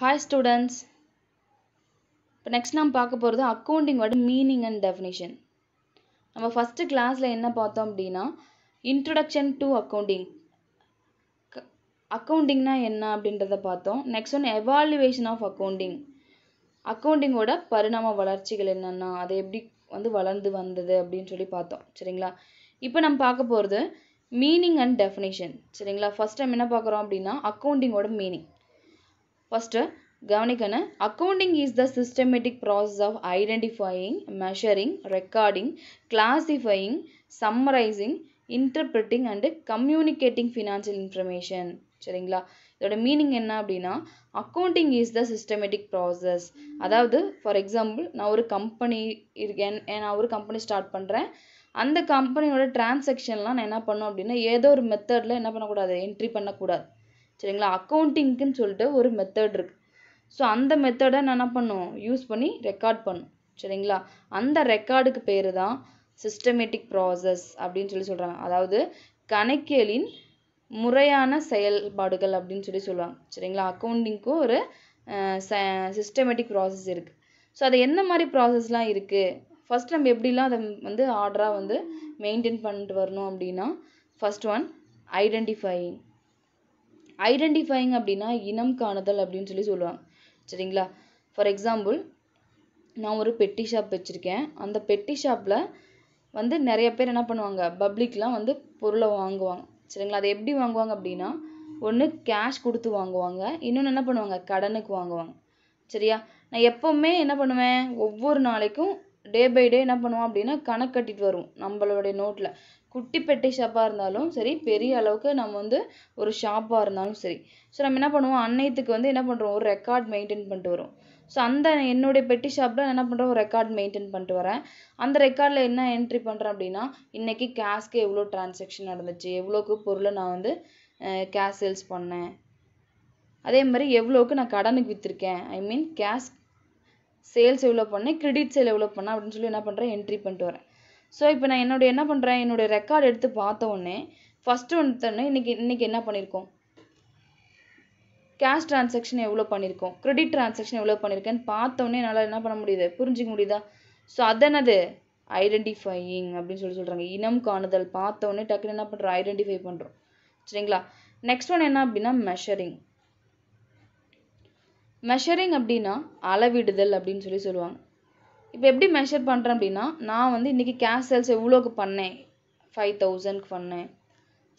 hi students இப்போ next நாம் பார்க்க போகிறது அக்கௌண்டிங்கோட மீனிங் அண்ட் டெஃபினிஷன் நம்ம ஃபஸ்ட்டு கிளாஸில் என்ன பார்த்தோம் அப்படின்னா இன்ட்ரடக்ஷன் டு அக்கௌண்டிங் அக்கௌண்டிங்னா என்ன அப்படின்றத பார்த்தோம் next one evaluation of accounting அக்கௌண்டிங்கோட பரிணாம வளர்ச்சிகள் என்னென்னா அது எப்படி வந்து வளர்ந்து வந்தது அப்படின்னு சொல்லி பார்த்தோம் சரிங்களா இப்போ நம்ம பார்க்க போகிறது மீனிங் அண்ட் டெஃபினேஷன் சரிங்களா ஃபஸ்ட் டைம் என்ன பார்க்குறோம் அப்படின்னா அக்கௌண்டிங்கோட மீனிங் ஃபஸ்ட்டு கவனிக்கணும் accounting is the systematic process of identifying measuring recording classifying summarising interpreting and communicating financial information சரிங்களா இதோட மீனிங் என்ன அப்படின்னா accounting is the systematic process அதாவது ஃபார் எக்ஸாம்பிள் நான் ஒரு கம்பெனி இருக்கேன் நான் ஒரு கம்பெனி ஸ்டார்ட் பண்ணுறேன் அந்த கம்பெனியோட டிரான்சாக்ஷன்லாம் நான் என்ன பண்ணோம் அப்படின்னா ஏதோ ஒரு மெத்தடில் என்ன பண்ணக்கூடாது என்ட்ரி பண்ணக்கூடாது சரிங்களா அக்கௌண்டிங்க்குன்னு சொல்லிட்டு ஒரு மெத்தட் இருக்கு ஸோ அந்த மெத்தடை நான் என்ன பண்ணும் யூஸ் பண்ணி ரெக்கார்ட் பண்ணும் சரிங்களா அந்த ரெக்கார்டுக்கு பேர் தான் சிஸ்டமேட்டிக் ப்ராசஸ் அப்படின்னு சொல்லி சொல்கிறாங்க அதாவது கணக்கியலின் முறையான செயல்பாடுகள் அப்படின்னு சொல்லி சொல்லுவாங்க சரிங்களா அக்கௌண்டிங்க்கும் ஒரு சிஸ்டமேட்டிக் ப்ராசஸ் இருக்குது ஸோ அது என்ன மாதிரி ப்ராசஸ்லாம் இருக்குது ஃபஸ்ட் நம்ம எப்படிலாம் அதை வந்து ஆர்டராக வந்து மெயின்டைன் பண்ணிட்டு வரணும் அப்படின்னா ஃபஸ்ட் ஒன் ஐடென்டிஃபையிங் ஐடென்டிஃபைங் அப்படின்னா இனம் காணுதல் அப்படின்னு சொல்லி சொல்லுவாங்க சரிங்களா ஃபார் எக்ஸாம்பிள் நான் ஒரு பெட்டி ஷாப் வச்சுருக்கேன் அந்த பெட்டி ஷாப்பில் வந்து நிறைய பேர் என்ன பண்ணுவாங்க பப்ளிக்லாம் வந்து பொருளை வாங்குவாங்க சரிங்களா அதை எப்படி வாங்குவாங்க அப்படின்னா ஒன்று கேஷ் கொடுத்து வாங்குவாங்க இன்னொன்று என்ன பண்ணுவாங்க கடனுக்கு வாங்குவாங்க சரியா நான் எப்போவுமே என்ன பண்ணுவேன் ஒவ்வொரு நாளைக்கும் டே பை டே என்ன பண்ணுவோம் அப்படின்னா கணக்கு கட்டிட்டு வருவோம் நம்மளுடைய நோட்டில் குட்டி பெட்டி ஷாப்பாக இருந்தாலும் சரி பெரிய அளவுக்கு நம்ம வந்து ஒரு ஷாப்பாக இருந்தாலும் சரி ஸோ நம்ம என்ன பண்ணுவோம் அன்னைத்துக்கு வந்து என்ன பண்ணுறோம் ஒரு ரெக்கார்ட் மெயின்டைன் பண்ணிட்டு வரும் ஸோ அந்த என்னுடைய பெட்டி ஷாப்பில் என்ன பண்ணுறோம் ஒரு ரெக்கார்ட் மெயின்டைன் பண்ணிட்டு வரேன் அந்த ரெக்கார்டில் என்ன என்ட்ரி பண்ணுறேன் அப்படின்னா இன்றைக்கி கேஷ்க்கு எவ்வளோ டிரான்சாக்ஷன் நடந்துச்சு எவ்வளோக்கு பொருளை நான் வந்து கேஷ் சேல்ஸ் பண்ணேன் அதே மாதிரி எவ்வளோக்கு நான் கடனுக்கு விற்றுருக்கேன் ஐ மீன் கேஷ் சேல்ஸ் எவ்வளோ பண்ணேன் கிரெடிட் சேல் எவ்வளோ பண்ணேன் அப்படின்னு சொல்லி என்ன பண்ணுறேன் என்ட்ரி பண்ணிட்டு வரேன் ஸோ இப்போ நான் என்னுடைய என்ன பண்ணுறேன் என்னுடைய ரெக்கார்ட் எடுத்து பார்த்த உடனே ஃபஸ்ட்டு எடுத்தோடனே இன்றைக்கி இன்றைக்கி என்ன பண்ணியிருக்கோம் கேஷ் ட்ரான்சாக்ஷன் எவ்வளோ பண்ணியிருக்கோம் க்ரெடிட் ட்ரான்சாக்ஷன் எவ்வளோ பண்ணியிருக்கேன்னு பார்த்தோன்னே என்னால் என்ன பண்ண முடியுது புரிஞ்சிக்க முடியுதா ஸோ அது என்னது ஐடென்டிஃபையிங் அப்படின்னு சொல்லி சொல்கிறாங்க இனம் காணுதல் பார்த்தோன்னே டக்குன்னு என்ன பண்ணுறோம் ஐடென்டிஃபை பண்ணுறோம் சரிங்களா நெக்ஸ்ட் ஒன் என்ன அப்படின்னா மெஷரிங் மெஷரிங் அப்படின்னா அளவிடுதல் அப்படின்னு சொல்லி சொல்லுவாங்க இப்போ எப்படி மெஷர் பண்ணுறேன் அப்படின்னா நான் வந்து இன்றைக்கி கேஷ் சேல்ஸ் எவ்வளோக்கு பண்ணேன் ஃபைவ் தௌசண்ட்க்கு பண்ணேன்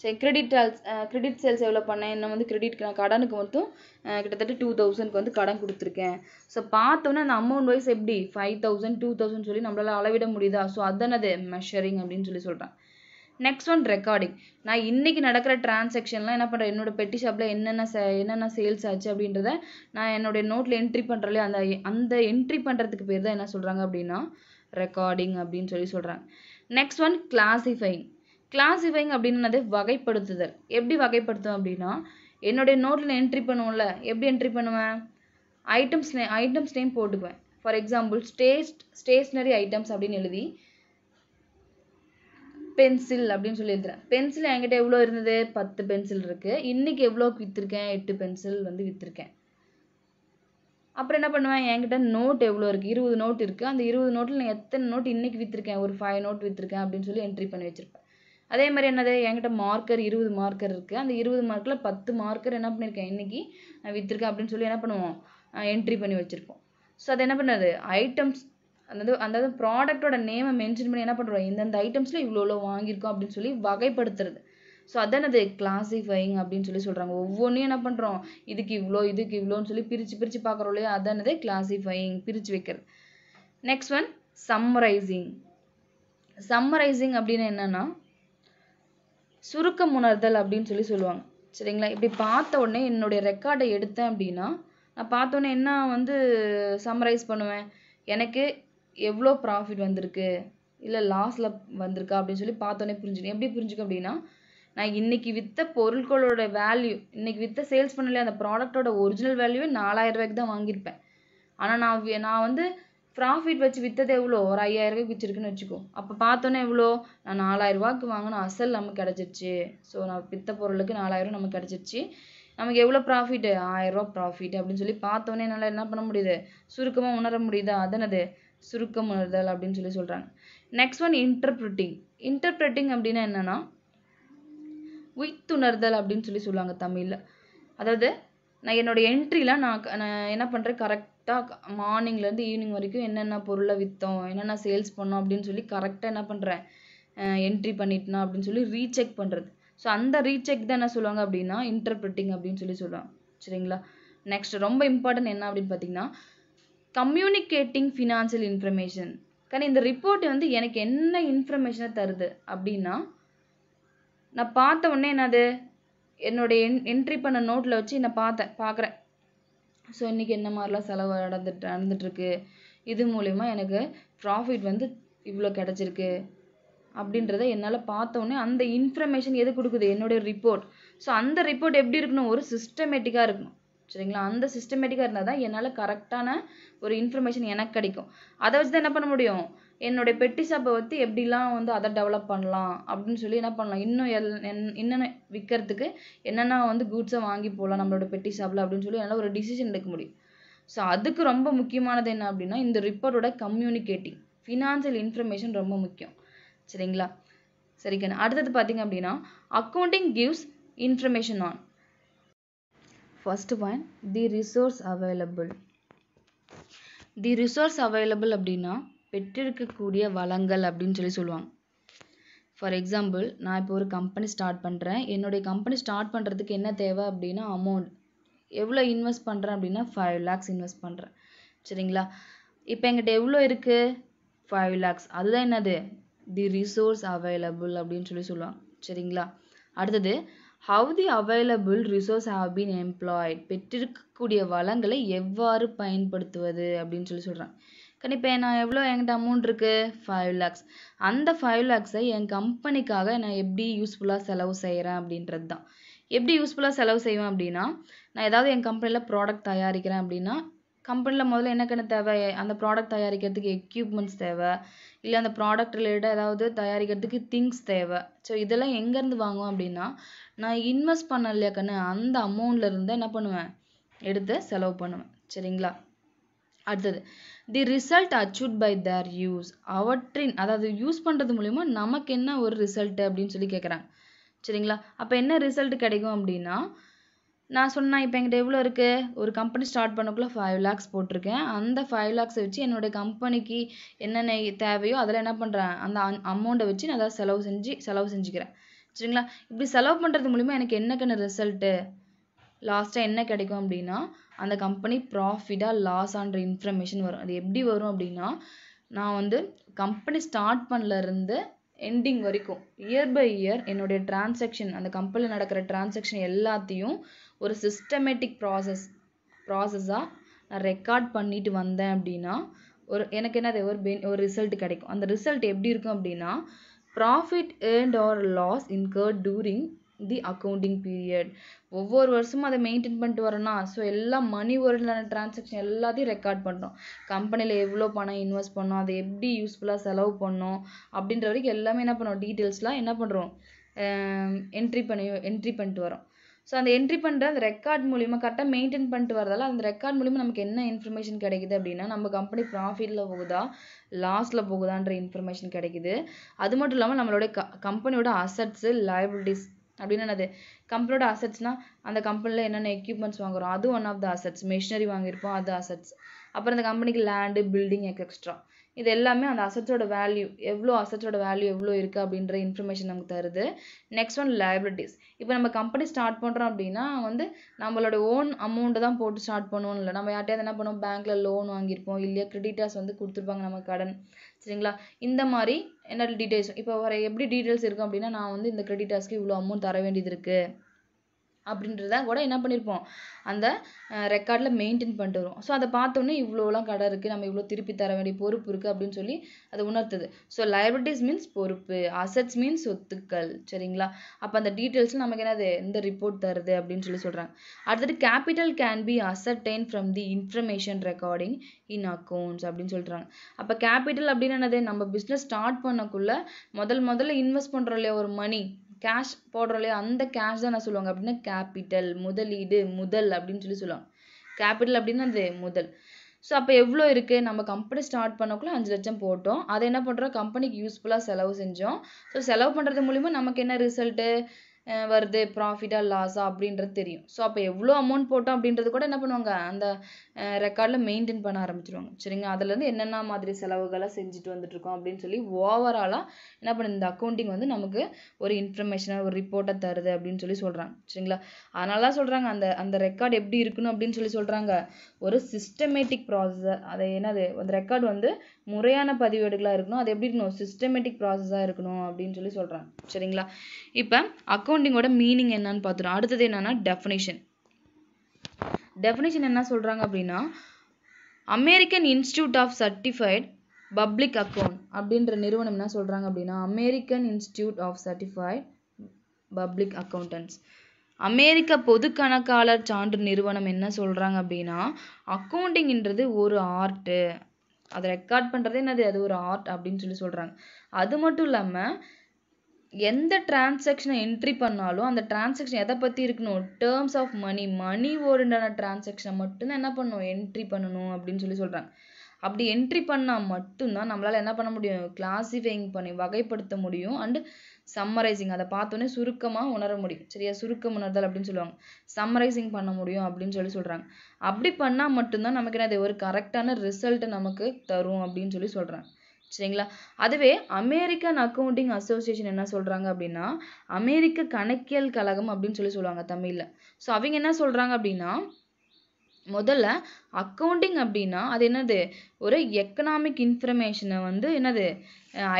சரி கிரெடிட் சேல்ஸ் கிரெடிட் சேல்ஸ் எவ்வளோ பண்ணேன் இன்னும் வந்து கிரெடிட் நான் கடனுக்கு மட்டும் கிட்டத்தட்ட டூ தௌசண்ட்க்கு வந்து கடன் கொடுத்துருக்கேன் ஸோ பார்த்தோன்னா அந்த அமௌண்ட் வைஸ் எப்படி ஃபைவ் தௌசண்ட் டூ தௌசண்ட் சொல்லி நம்மளால் அளவிட முடியுதா ஸோ அது மெஷரிங் அப்படின்னு சொல்லி சொல்கிறேன் நெக்ஸ்ட் ஒன் ரெக்கார்டிங் நான் இன்றைக்கி நடக்கிற டிரான்சாக்ஷன்லாம் என்ன பண்ணுறேன் என்னோடய பெட்டி ஷாப்பில் என்னென்ன என்னென்ன சேல்ஸ் ஆச்சு அப்படின்றத நான் என்னுடைய நோட்டில் என்ட்ரி பண்ணுறல அந்த அந்த என்ட்ரி பண்ணுறதுக்கு பேர் தான் என்ன சொல்கிறாங்க அப்படின்னா ரெக்கார்டிங் அப்படின்னு சொல்லி சொல்கிறாங்க நெக்ஸ்ட் ஒன் கிளாசிஃபைங் கிளாசிஃபைங் அப்படின்னு வகைப்படுத்துதல் எப்படி வகைப்படுத்தும் அப்படின்னா என்னுடைய நோட்டில் என்ட்ரி பண்ணுவோம்ல எப்படி என்ட்ரி பண்ணுவேன் ஐட்டம்ஸ் ஐட்டம்ஸ் நேம் போட்டுக்குவேன் ஃபார் எக்ஸாம்பிள் ஸ்டேஸ் ஸ்டேஷ்னரி ஐட்டம்ஸ் அப்படின்னு எழுதி பென்சில் அப்படின்னு சொல்லி இருக்கிறேன் பென்சில் என்கிட்ட எவ்வளோ இருந்தது பத்து பென்சில் இருக்குது இன்றைக்கி எவ்வளோக்கு விற்றுருக்கேன் எட்டு பென்சில் வந்து விற்றுருக்கேன் அப்புறம் என்ன பண்ணுவேன் என்கிட்ட நோட் எவ்வளோ இருக்குது இருபது நோட் இருக்குது அந்த இருபது நோட்டில் நான் எத்தனை நோட் இன்றைக்கி விற்றுருக்கேன் ஒரு ஃபைவ் நோட் விற்றுருக்கேன் அப்படின்னு சொல்லி என்ட்ரி பண்ணி வச்சுருப்பேன் அதே மாதிரி என்னது என்கிட்ட மார்க்கர் இருபது மார்க்கர் இருக்குது அந்த இருபது மார்க்கில் பத்து மார்க்கர் என்ன பண்ணியிருக்கேன் இன்றைக்கி நான் விற்றுருக்கேன் அப்படின்னு சொல்லி என்ன பண்ணுவோம் என்ட்ரி பண்ணி வச்சுருப்போம் ஸோ அது என்ன பண்ணுறது ஐட்டம்ஸ் அதாவது அதாவது ப்ராடக்டோட நேமை மென்ஷன் பண்ணி என்ன பண்ணுறோம் இந்தந்த ஐட்டம்ஸில் இவ்வளோ இவ்வளோ வாங்கியிருக்கோம் அப்படின்னு சொல்லி வகைப்படுத்துறது ஸோ அதான் அது கிளாசிஃபைங் அப்படின்னு சொல்லி சொல்கிறாங்க ஒவ்வொன்றையும் என்ன பண்ணுறோம் இதுக்கு இவ்வளோ இதுக்கு இவ்வளோன்னு சொல்லி பிரித்து பிரித்து பார்க்குறோம் இல்லையா அதானது கிளாசிஃபைங் பிரித்து வைக்கிறது நெக்ஸ்ட் ஒன் சம்மரைசிங் சம்மரைசிங் அப்படின்னு என்னென்னா சுருக்கம் உணர்தல் அப்படின்னு சொல்லி சொல்லுவாங்க சரிங்களா இப்படி பார்த்த உடனே என்னுடைய ரெக்கார்டை எடுத்தேன் அப்படின்னா நான் பார்த்தோன்னே என்ன வந்து சம்மரைஸ் பண்ணுவேன் எனக்கு எவ்வளோ ப்ராஃபிட் வந்திருக்கு இல்லை லாஸில் வந்திருக்கா அப்படின்னு சொல்லி பார்த்தோன்னே புரிஞ்சுக்கணும் எப்படி புரிஞ்சுக்க அப்படின்னா நான் இன்றைக்கி விற்ற பொருட்களோட வேல்யூ இன்றைக்கி விற்ற சேல்ஸ் பண்ணலையே அந்த ப்ராடக்டோட ஒரிஜினல் வேல்யூவே நாலாயிரம் ரூபாய்க்கு தான் வாங்கியிருப்பேன் ஆனால் நான் நான் வந்து ப்ராஃபிட் வச்சு விற்றது எவ்வளோ ஒரு ஐயாயிரம் ரூபாய்க்கு விற்றுருக்குன்னு வச்சுக்கோ அப்போ பார்த்தோன்னே எவ்வளோ நான் நாலாயிரம் ரூபாய்க்கு வாங்கினோம் அசல் நமக்கு கிடச்சிருச்சு ஸோ நான் விற்ற பொருளுக்கு நாலாயிரம் நமக்கு கிடச்சிருச்சு நமக்கு எவ்வளோ ப்ராஃபிட்டு ரூபா ப்ராஃபிட் அப்படின்னு சொல்லி பார்த்தோன்னே என்னால் என்ன பண்ண முடியுது சுருக்கமாக உணர முடியுதா அதனது உணர்தல் அப்படின்னு சொல்லி சொல்கிறாங்க நெக்ஸ்ட் ஒன் இன்டர்பிரிட்டிங் இன்டர்பிரிட்டிங் அப்படின்னா என்னென்னா உய்த்துணர்தல் அப்படின்னு சொல்லி சொல்லுவாங்க தமிழில் அதாவது நான் என்னோடய என்ட்ரியில் நான் நான் என்ன பண்ணுறேன் கரெக்டாக மார்னிங்லேருந்து ஈவினிங் வரைக்கும் என்னென்ன பொருளை விற்றோம் என்னென்ன சேல்ஸ் பண்ணோம் அப்படின்னு சொல்லி கரெக்டாக என்ன பண்ணுறேன் என்ட்ரி பண்ணிட்டேனா அப்படின்னு சொல்லி ரீசெக் பண்ணுறது ஸோ அந்த ரீசெக் தான் என்ன சொல்லுவாங்க அப்படின்னா இன்டர்பிரிட்டிங் அப்படின்னு சொல்லி சொல்லுவாங்க சரிங்களா நெக்ஸ்ட் ரொம்ப இம்பார்ட்டன்ட் என்ன அப்படின்னு பார்த்தீங்கன்னா கம்யூனிகேட்டிங் ஃபினான்ஷியல் இன்ஃபர்மேஷன் కానీ இந்த ரிப்போர்ட் வந்து எனக்கு என்ன இன்ஃபர்மேஷனை தருது அப்படின்னா நான் பார்த்த உடனே என்னது என்னுடைய என் என்ட்ரி பண்ண நோட்டில் வச்சு நான் பார்த்தேன் பார்க்குறேன் ஸோ இன்றைக்கி என்ன மாதிரிலாம் செலவு நடந்துட்டு நடந்துட்டுருக்கு இது மூலிமா எனக்கு ப்ராஃபிட் வந்து இவ்வளோ கிடச்சிருக்கு அப்படின்றத என்னால் பார்த்தோன்னே அந்த இன்ஃபர்மேஷன் எது கொடுக்குது என்னுடைய ரிப்போர்ட் ஸோ அந்த ரிப்போர்ட் எப்படி இருக்கணும் ஒரு சிஸ்டமேட்டிக்காக இருக்கணும் சரிங்களா அந்த சிஸ்டமேட்டிக்காக இருந்தால் தான் என்னால் கரெக்டான ஒரு இன்ஃபர்மேஷன் எனக்கு கிடைக்கும் அதை வச்சு தான் என்ன பண்ண முடியும் என்னுடைய பெட்டி ஷாப்பை வச்சு எப்படிலாம் வந்து அதை டெவலப் பண்ணலாம் அப்படின்னு சொல்லி என்ன பண்ணலாம் இன்னும் எல் என் என்னென்ன விற்கிறதுக்கு என்னென்ன வந்து குட்ஸை வாங்கி போகலாம் நம்மளோட பெட்டி ஷாப்பில் அப்படின்னு சொல்லி என்னால் ஒரு டிசிஷன் எடுக்க முடியும் ஸோ அதுக்கு ரொம்ப முக்கியமானது என்ன அப்படின்னா இந்த ரிப்போர்ட்டோட கம்யூனிகேட்டிங் ஃபினான்சியல் இன்ஃபர்மேஷன் ரொம்ப முக்கியம் சரிங்களா சரிங்க அடுத்தது பார்த்தீங்க அப்படின்னா accounting gives information on first point the resource available the resource available அப்படின்னா பெற்றிருக்கக்கூடிய வளங்கள் அப்படின்னு சொல்லி சொல்லுவாங்க ஃபார் எக்ஸாம்பிள் நான் இப்போ ஒரு கம்பெனி ஸ்டார்ட் பண்ணுறேன் என்னுடைய கம்பெனி ஸ்டார்ட் பண்ணுறதுக்கு என்ன தேவை அப்படின்னா அமௌண்ட் எவ்வளோ இன்வெஸ்ட் பண்ணுறேன் அப்படின்னா ஃபைவ் லேக்ஸ் இன்வெஸ்ட் பண்ணுறேன் சரிங்களா இப்போ எங்கிட்ட எவ்வளோ இருக்குது ஃபைவ் லேக்ஸ் அதுதான் என்னது தி ரிசோர்ஸ் அவைலபிள் அப்படின்னு சொல்லி சொல்லுவாங்க சரிங்களா அடுத்தது how the available resource have been employed பெற்றிருக்கக்கூடிய வளங்களை எவ்வாறு பயன்படுத்துவது அப்படின்னு சொல்லி சொல்கிறாங்க கண்டிப்பாக நான் எவ்வளோ என்கிட்ட அமௌண்ட் இருக்குது ஃபைவ் லேக்ஸ் அந்த ஃபைவ் லேக்ஸை என் கம்பெனிக்காக நான் எப்படி யூஸ்ஃபுல்லாக செலவு செய்கிறேன் அப்படின்றது தான் எப்படி யூஸ்ஃபுல்லாக செலவு செய்வேன் அப்படின்னா நான் ஏதாவது என் கம்பெனியில் ப்ராடக்ட் தயாரிக்கிறேன் அப்படின்னா கம்பெனியில் முதல்ல என்னென்ன தேவை அந்த ப்ராடக்ட் தயாரிக்கிறதுக்கு எக்யூப்மெண்ட்ஸ் தேவை இல்லை அந்த ப்ராடக்ட் ரிலேட்டடாக ஏதாவது தயாரிக்கிறதுக்கு திங்ஸ் தேவை ஸோ இதெல்லாம் எங்கேருந்து வாங்குவோம் அப்படின்னா நான் இன்வெஸ்ட் பண்ணேன் இல்லையா கண்ணு அந்த இருந்து என்ன பண்ணுவேன் எடுத்து செலவு பண்ணுவேன் சரிங்களா அடுத்தது the result achieved by their use அவற்றின் அதாவது யூஸ் பண்ணுறது மூலிமா நமக்கு என்ன ஒரு ரிசல்ட் அப்படின்னு சொல்லி கேட்குறாங்க சரிங்களா அப்போ என்ன ரிசல்ட் கிடைக்கும் அப்படின்னா நான் சொன்னேன் இப்போ எங்கிட்ட எவ்வளோ இருக்குது ஒரு கம்பெனி ஸ்டார்ட் பண்ணக்குள்ளே ஃபைவ் லேக்ஸ் போட்டிருக்கேன் அந்த ஃபைவ் லேக்ஸை வச்சு என்னுடைய கம்பெனிக்கு என்னென்ன தேவையோ அதில் என்ன பண்ணுறேன் அந்த அமௌண்ட்டை வச்சு நான் அதை செலவு செஞ்சு செலவு செஞ்சுக்கிறேன் சரிங்களா இப்படி செலவு பண்ணுறது மூலிமா எனக்கு என்னக்கென்ன ரிசல்ட்டு லாஸ்ட்டாக என்ன கிடைக்கும் அப்படின்னா அந்த கம்பெனி ப்ராஃபிட்டாக லாஸான்ற இன்ஃபர்மேஷன் வரும் அது எப்படி வரும் அப்படின்னா நான் வந்து கம்பெனி ஸ்டார்ட் பண்ணலருந்து எண்டிங் வரைக்கும் இயர் பை இயர் என்னுடைய டிரான்சாக்ஷன் அந்த கம்பெனியில் நடக்கிற டிரான்சாக்ஷன் எல்லாத்தையும் ஒரு சிஸ்டமேட்டிக் ப்ராசஸ் ப்ராசஸாக நான் ரெக்கார்ட் பண்ணிட்டு வந்தேன் அப்படின்னா ஒரு எனக்கு என்னது ஒரு பென் ஒரு ரிசல்ட் கிடைக்கும் அந்த ரிசல்ட் எப்படி இருக்கும் அப்படின்னா profit earned or loss incurred during the accounting period ஒவ்வொரு வருஷமும் அதை மெயின்டைன் பண்ணிட்டு வரோம்னா ஸோ எல்லா மணி வேர்ல்டான டிரான்சாக்ஷன் எல்லாத்தையும் ரெக்கார்ட் பண்ணுறோம் கம்பெனியில் எவ்வளோ பணம் இன்வெஸ்ட் பண்ணோம் அதை எப்படி யூஸ்ஃபுல்லாக செலவு பண்ணோம் அப்படின்ற வரைக்கும் எல்லாமே என்ன பண்ணுறோம் டீட்டெயில்ஸ்லாம் என்ன பண்ணுறோம் என்ட்ரி பண்ணி என்ட்ரி பண்ணிட்டு வரோம் ஸோ அந்த என்ட்ரி பண்ணுற அந்த ரெக்கார்ட் மூலிமா கரெக்டாக மெயின்டைன் பண்ணிட்டு வரதால அந்த ரெக்கார்ட் மூலிமா நமக்கு என்ன இன்ஃபர்மேஷன் கிடைக்குது அப்படின்னா நம்ம கம்பெனி ப்ராஃபிட்டில் போகுதா லாஸில் போகுதான்ற இன்ஃபர்மேஷன் கிடைக்குது அது மட்டும் இல்லாமல் நம்மளோட க கம்பெனியோட அசட்ஸு லைபிலிட்டிஸ் அப்படின்னு என்னது கம்பெனியோட அசட்ஸ்னால் அந்த கம்பெனியில் என்னென்ன எக்யூப்மெண்ட்ஸ் வாங்குகிறோம் அது one of the assets machinery வாங்கியிருப்போம் அது அசட்ஸ் அப்புறம் அந்த கம்பெனிக்கு லேண்டு பில்டிங் எக்ஸெட்ரா இது எல்லாமே அந்த அசட்ஸோட வேல்யூ எவ்வளோ அசட்ஸோட வேல்யூ எவ்வளோ இருக்குது அப்படின்ற இன்ஃபர்மேஷன் நமக்கு தருது நெக்ஸ்ட் ஒன் லைபிலிட்டிஸ் இப்போ நம்ம கம்பெனி ஸ்டார்ட் பண்ணுறோம் அப்படின்னா வந்து நம்மளோட ஓன் அமௌண்ட்டு தான் போட்டு ஸ்டார்ட் பண்ணுவோம் இல்லை நம்ம யார்ட்டையாவது என்ன பண்ணுவோம் பேங்க்கில் லோன் வாங்கியிருப்போம் இல்லையா கிரெடிட்டாஸ் வந்து கொடுத்துருப்பாங்க நம்ம கடன் சரிங்களா இந்த மாதிரி என்ன டீட்டெயில்ஸ் இப்போ வர எப்படி டீட்டெயில்ஸ் இருக்கும் அப்படின்னா நான் வந்து இந்த கிரெடிட்டாஸ்க்கு இவ்வளோ அமௌண்ட் தர வேண்டியது இருக்குது அப்படின்றத கூட என்ன பண்ணியிருப்போம் அந்த ரெக்கார்டில் மெயின்டைன் பண்ணிட்டு வரும் ஸோ அதை பார்த்தோன்னே இவ்வளோலாம் கடை இருக்குது நம்ம இவ்வளோ திருப்பி தர வேண்டிய பொறுப்பு இருக்குது அப்படின்னு சொல்லி அதை உணர்த்துது ஸோ லைபிலிட்டிஸ் மீன்ஸ் பொறுப்பு அசட்ஸ் மீன்ஸ் சொத்துக்கள் சரிங்களா அப்போ அந்த டீட்டெயில்ஸ் நமக்கு என்னது எந்த ரிப்போர்ட் தருது அப்படின்னு சொல்லி சொல்கிறாங்க அடுத்தது capital can be ascertained from the information recording in accounts அப்படின்னு சொல்கிறாங்க அப்போ கேபிட்டல் அப்படின்னு என்னது நம்ம பிஸ்னஸ் ஸ்டார்ட் பண்ணக்குள்ள முதல் முதல்ல இன்வெஸ்ட் பண்ணுறோம் இல்லையா ஒரு மணி கேஷ் போடுறோம் இல்லையா அந்த கேஷ் தான் என்ன சொல்லுவாங்க அப்படின்னா கேபிட்டல் முதலீடு முதல் அப்படின்னு சொல்லி சொல்லுவாங்க கேபிட்டல் அப்படின்னா அது முதல் ஸோ அப்போ எவ்வளோ இருக்குது நம்ம கம்பெனி ஸ்டார்ட் பண்ணக்குள்ளே அஞ்சு லட்சம் போட்டோம் அதை என்ன பண்ணுறோம் கம்பெனிக்கு யூஸ்ஃபுல்லாக செலவு செஞ்சோம் ஸோ செலவு பண்ணுறது மூலிமா நமக்கு என்ன ரிசல்ட்டு வருது ப்ராஃபிட்டா லாஸா அப்படின்றது தெரியும் ஸோ அப்போ எவ்வளோ அமௌண்ட் போட்டோம் அப்படின்றது கூட என்ன பண்ணுவாங்க அந்த ரெக்கார்டில் மெயின்டைன் பண்ண ஆரம்பிச்சிருவாங்க சரிங்க அதுலேருந்து என்னென்ன மாதிரி செலவுகளை செஞ்சுட்டு வந்துட்டுருக்கோம் அப்படின்னு சொல்லி ஓவராலாக என்ன பண்ணுது இந்த அக்கௌண்டிங் வந்து நமக்கு ஒரு இன்ஃபர்மேஷனை ஒரு ரிப்போர்ட்டை தருது அப்படின்னு சொல்லி சொல்கிறாங்க சரிங்களா அதனால தான் சொல்கிறாங்க அந்த அந்த ரெக்கார்டு எப்படி இருக்கணும் அப்படின்னு சொல்லி சொல்கிறாங்க ஒரு சிஸ்டமேட்டிக் ப்ராசஸ் அதை என்னது அந்த ரெக்கார்டு வந்து முறையான பதிவேடுகளாக இருக்கணும் அது எப்படி இருக்கணும் சிஸ்டமேட்டிக் ப்ராசஸாக இருக்கணும் அப்படின்னு சொல்லி சொல்கிறாங்க சரிங்களா இப்போ அக்கௌண்ட் அக்கௌண்டிங்கோட மீனிங் என்னன்னு பார்த்துடும் அடுத்தது என்னன்னா டெஃபினேஷன் டெஃபினேஷன் என்ன சொல்கிறாங்க அப்படின்னா American institute of certified public account அப்படின்ற நிறுவனம் என்ன சொல்கிறாங்க அப்படின்னா American institute of certified public accountants அமெரிக்க பொது கணக்காளர் சான்று நிறுவனம் என்ன சொல்கிறாங்க அப்படின்னா அக்கௌண்டிங்ன்றது ஒரு ஆர்ட்டு அதை ரெக்கார்ட் பண்ணுறதே என்னது அது ஒரு ஆர்ட் அப்படின்னு சொல்லி சொல்கிறாங்க அது மட்டும் இல்லாமல் எந்த டிரான்சாக்ஷனை என்ட்ரி பண்ணாலும் அந்த டிரான்சாக்ஷன் எதை பற்றி இருக்கணும் டேர்ம்ஸ் ஆஃப் மணி மணி ஓரிண்டான டிரான்சாக்ஷனை மட்டும்தான் என்ன பண்ணணும் என்ட்ரி பண்ணணும் அப்படின்னு சொல்லி சொல்கிறாங்க அப்படி என்ட்ரி பண்ணால் மட்டும்தான் நம்மளால் என்ன பண்ண முடியும் கிளாஸிஃபைங் பண்ணி வகைப்படுத்த முடியும் அண்டு சம்மரைசிங் அதை பார்த்தோன்னே சுருக்கமாக உணர முடியும் சரியா சுருக்கம் உணர்தல் அப்படின்னு சொல்லுவாங்க சம்மரைசிங் பண்ண முடியும் அப்படின்னு சொல்லி சொல்கிறாங்க அப்படி பண்ணால் மட்டும்தான் நமக்கு என்னது ஒரு கரெக்டான ரிசல்ட்டை நமக்கு தரும் அப்படின்னு சொல்லி சொல்கிறாங்க சரிங்களா அதுவே அமெரிக்கன் அக்கௌண்டிங் அசோசியேஷன் என்ன சொல்கிறாங்க அப்படின்னா அமெரிக்க கணக்கியல் கழகம் அப்படின்னு சொல்லி சொல்லுவாங்க தமிழில் ஸோ அவங்க என்ன சொல்கிறாங்க அப்படின்னா முதல்ல அக்கௌண்டிங் அப்படின்னா அது என்னது ஒரு எக்கனாமிக் இன்ஃபர்மேஷனை வந்து என்னது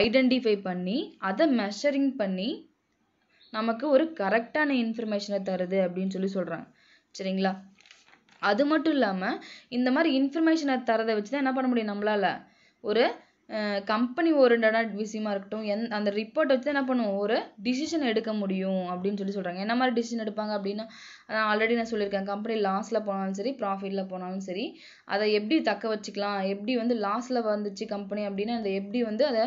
ஐடென்டிஃபை பண்ணி அதை மெஷரிங் பண்ணி நமக்கு ஒரு கரெக்டான இன்ஃபர்மேஷனை தருது அப்படின்னு சொல்லி சொல்கிறாங்க சரிங்களா அது மட்டும் இல்லாமல் இந்த மாதிரி இன்ஃபர்மேஷனை தரதை வச்சு தான் என்ன பண்ண முடியும் நம்மளால் ஒரு கம்பெனி ஓரியண்டடாக விஷயமா இருக்கட்டும் எந் அந்த ரிப்போர்ட்டை வச்சு தான் என்ன பண்ணுவோம் ஒரு டிசிஷன் எடுக்க முடியும் அப்படின்னு சொல்லி சொல்கிறாங்க என்ன மாதிரி டிசிஷன் எடுப்பாங்க அப்படின்னா நான் ஆல்ரெடி நான் சொல்லியிருக்கேன் கம்பெனி லாஸில் போனாலும் சரி ப்ராஃபிட்டில் போனாலும் சரி அதை எப்படி தக்க வச்சுக்கலாம் எப்படி வந்து லாஸில் வந்துச்சு கம்பெனி அப்படின்னா அதை எப்படி வந்து அதை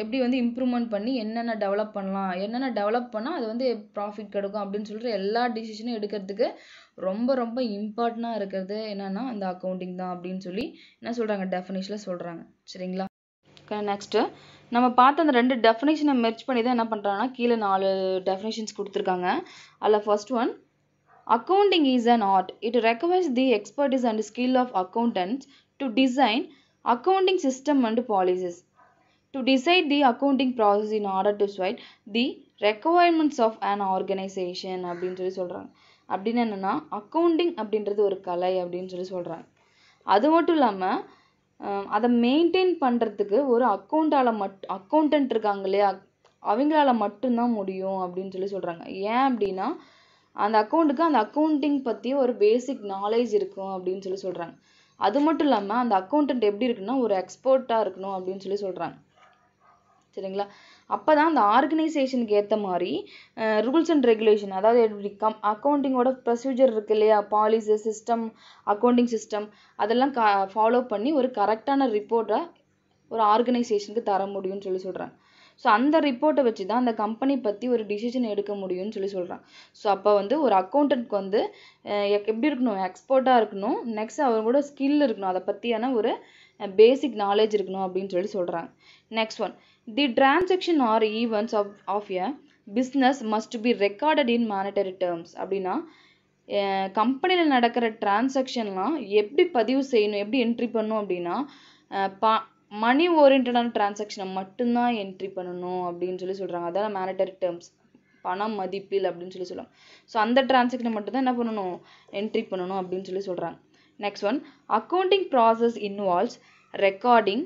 எப்படி வந்து இம்ப்ரூவ்மெண்ட் பண்ணி என்னென்ன டெவலப் பண்ணலாம் என்னென்ன டெவலப் பண்ணால் அது வந்து ப்ராஃபிட் கிடைக்கும் அப்படின்னு சொல்லிட்டு எல்லா டிசிஷனும் எடுக்கிறதுக்கு ரொம்ப ரொம்ப இம்பார்ட்டனாக இருக்கிறது என்னென்னா அந்த அக்கௌண்டிங் தான் அப்படின்னு சொல்லி என்ன சொல்கிறாங்க டெஃபினேஷனில் சொல்கிறாங்க சரிங்களா நெக்ஸ்ட்டு நம்ம பார்த்த அந்த ரெண்டு டெஃபினேஷனை மெர்ச் பண்ணி தான் என்ன பண்ணுறாங்கன்னா கீழே நாலு டெஃபினேஷன்ஸ் கொடுத்துருக்காங்க அதில் first one accounting is an art it recovers the expertise and skill of accountants to design accounting system and policies to decide the accounting process in order to sweat the requirements of an organisation அப்படின்னு சொல்லி சொல்கிறாங்க அப்படின்னு என்னென்னா accounting அப்படின்றது ஒரு கலை அப்படின்னு சொல்லி சொல்கிறாங்க அது மட்டும் இல்லாமல் அதை மெயின்டைன் பண்ணுறதுக்கு ஒரு அக்கௌண்டால மட் அக்கௌண்டன்ட் இருக்காங்க இல்லையா அவங்களால மட்டும்தான் முடியும் அப்படின்னு சொல்லி சொல்கிறாங்க ஏன் அப்படின்னா அந்த அக்கௌண்ட்டுக்கு அந்த அக்கௌண்டிங் பற்றி ஒரு பேசிக் நாலேஜ் இருக்கும் அப்படின்னு சொல்லி சொல்கிறாங்க அது மட்டும் இல்லாமல் அந்த அக்கௌண்டன்ட் எப்படி இருக்குன்னா ஒரு எக்ஸ்பர்ட்டாக இருக்கணும் அப்படின்னு சொல்லி சொல்கிறாங்க சரிங்களா அப்போ தான் அந்த ஆர்கனைசேஷனுக்கு ஏற்ற மாதிரி ரூல்ஸ் அண்ட் ரெகுலேஷன் அதாவது எப்படி கம் அக்கௌண்டிங்கோட ப்ரொசீஜர் இருக்குது இல்லையா பாலிசி சிஸ்டம் அக்கௌண்டிங் சிஸ்டம் அதெல்லாம் க ஃபாலோ பண்ணி ஒரு கரெக்டான ரிப்போர்ட்டை ஒரு ஆர்கனைசேஷனுக்கு தர முடியும்னு சொல்லி சொல்கிறாங்க ஸோ அந்த ரிப்போர்ட்டை வச்சு தான் அந்த கம்பெனி பற்றி ஒரு டிசிஷன் எடுக்க முடியும்னு சொல்லி சொல்கிறான் ஸோ அப்போ வந்து ஒரு அக்கௌண்டன்ட்க்கு வந்து எப்படி இருக்கணும் எக்ஸ்பர்ட்டாக இருக்கணும் நெக்ஸ்ட் அவங்களோட ஸ்கில் இருக்கணும் அதை பற்றியான ஒரு பேசிக் நாலேஜ் இருக்கணும் அப்படின்னு சொல்லி சொல்கிறாங்க next one the transaction or events of of a business must be recorded in monetary terms அப்படின்னா கம்பெனியில் நடக்கிற டிரான்சாக்ஷன்லாம் எப்படி பதிவு செய்யணும் எப்படி என்ட்ரி பண்ணணும் அப்படின்னா பா மணி ஓரியன்டான டிரான்சாக்ஷனை மட்டும்தான் என்ட்ரி பண்ணணும் அப்படின்னு சொல்லி சொல்கிறாங்க அதான் மேனடரி டேர்ம்ஸ் பணம் மதிப்பில் அப்படின்னு சொல்லி சொல்லுவாங்க ஸோ அந்த டிரான்சாக்ஷனை மட்டும்தான் என்ன பண்ணணும் என்ட்ரி பண்ணணும் அப்படின்னு சொல்லி சொல்கிறாங்க next one accounting process involves recording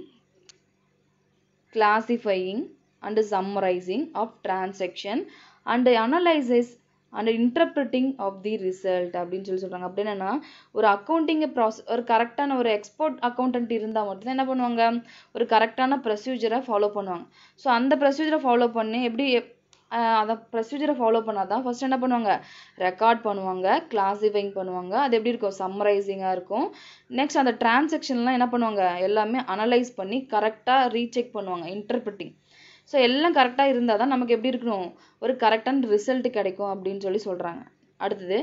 classifying and summarizing of transaction and analysis and interpreting of the result அப்படின்னு சொல்லி சொல்கிறாங்க அப்படி என்னென்னா ஒரு அக்கௌண்டிங் ப்ராசஸ் ஒரு கரெக்டான ஒரு எக்ஸ்போர்ட் அக்கௌண்டன்ட் இருந்தால் மட்டும்தான் என்ன பண்ணுவாங்க ஒரு கரெக்டான ப்ரொசீஜரை ஃபாலோ பண்ணுவாங்க ஸோ அந்த ப்ரொசீஜரை ஃபாலோ பண்ணி எப்படி அதை ப்ரொசீஜரை ஃபாலோ பண்ணால் தான் ஃபஸ்ட் என்ன பண்ணுவாங்க ரெக்கார்ட் பண்ணுவாங்க கிளாஸிஃபைங் பண்ணுவாங்க அது எப்படி இருக்கும் சம்மரைசிங்காக இருக்கும் நெக்ஸ்ட் அந்த டிரான்சாக்ஷன்லாம் என்ன பண்ணுவாங்க எல்லாமே அனலைஸ் பண்ணி கரெக்டாக ரீசெக் பண்ணுவாங்க இன்டர்பிரிட்டிங் ஸோ எல்லாம் கரெக்டாக இருந்தால் தான் நமக்கு எப்படி இருக்கணும் ஒரு கரெக்டான ரிசல்ட் கிடைக்கும் அப்படின்னு சொல்லி சொல்கிறாங்க அடுத்தது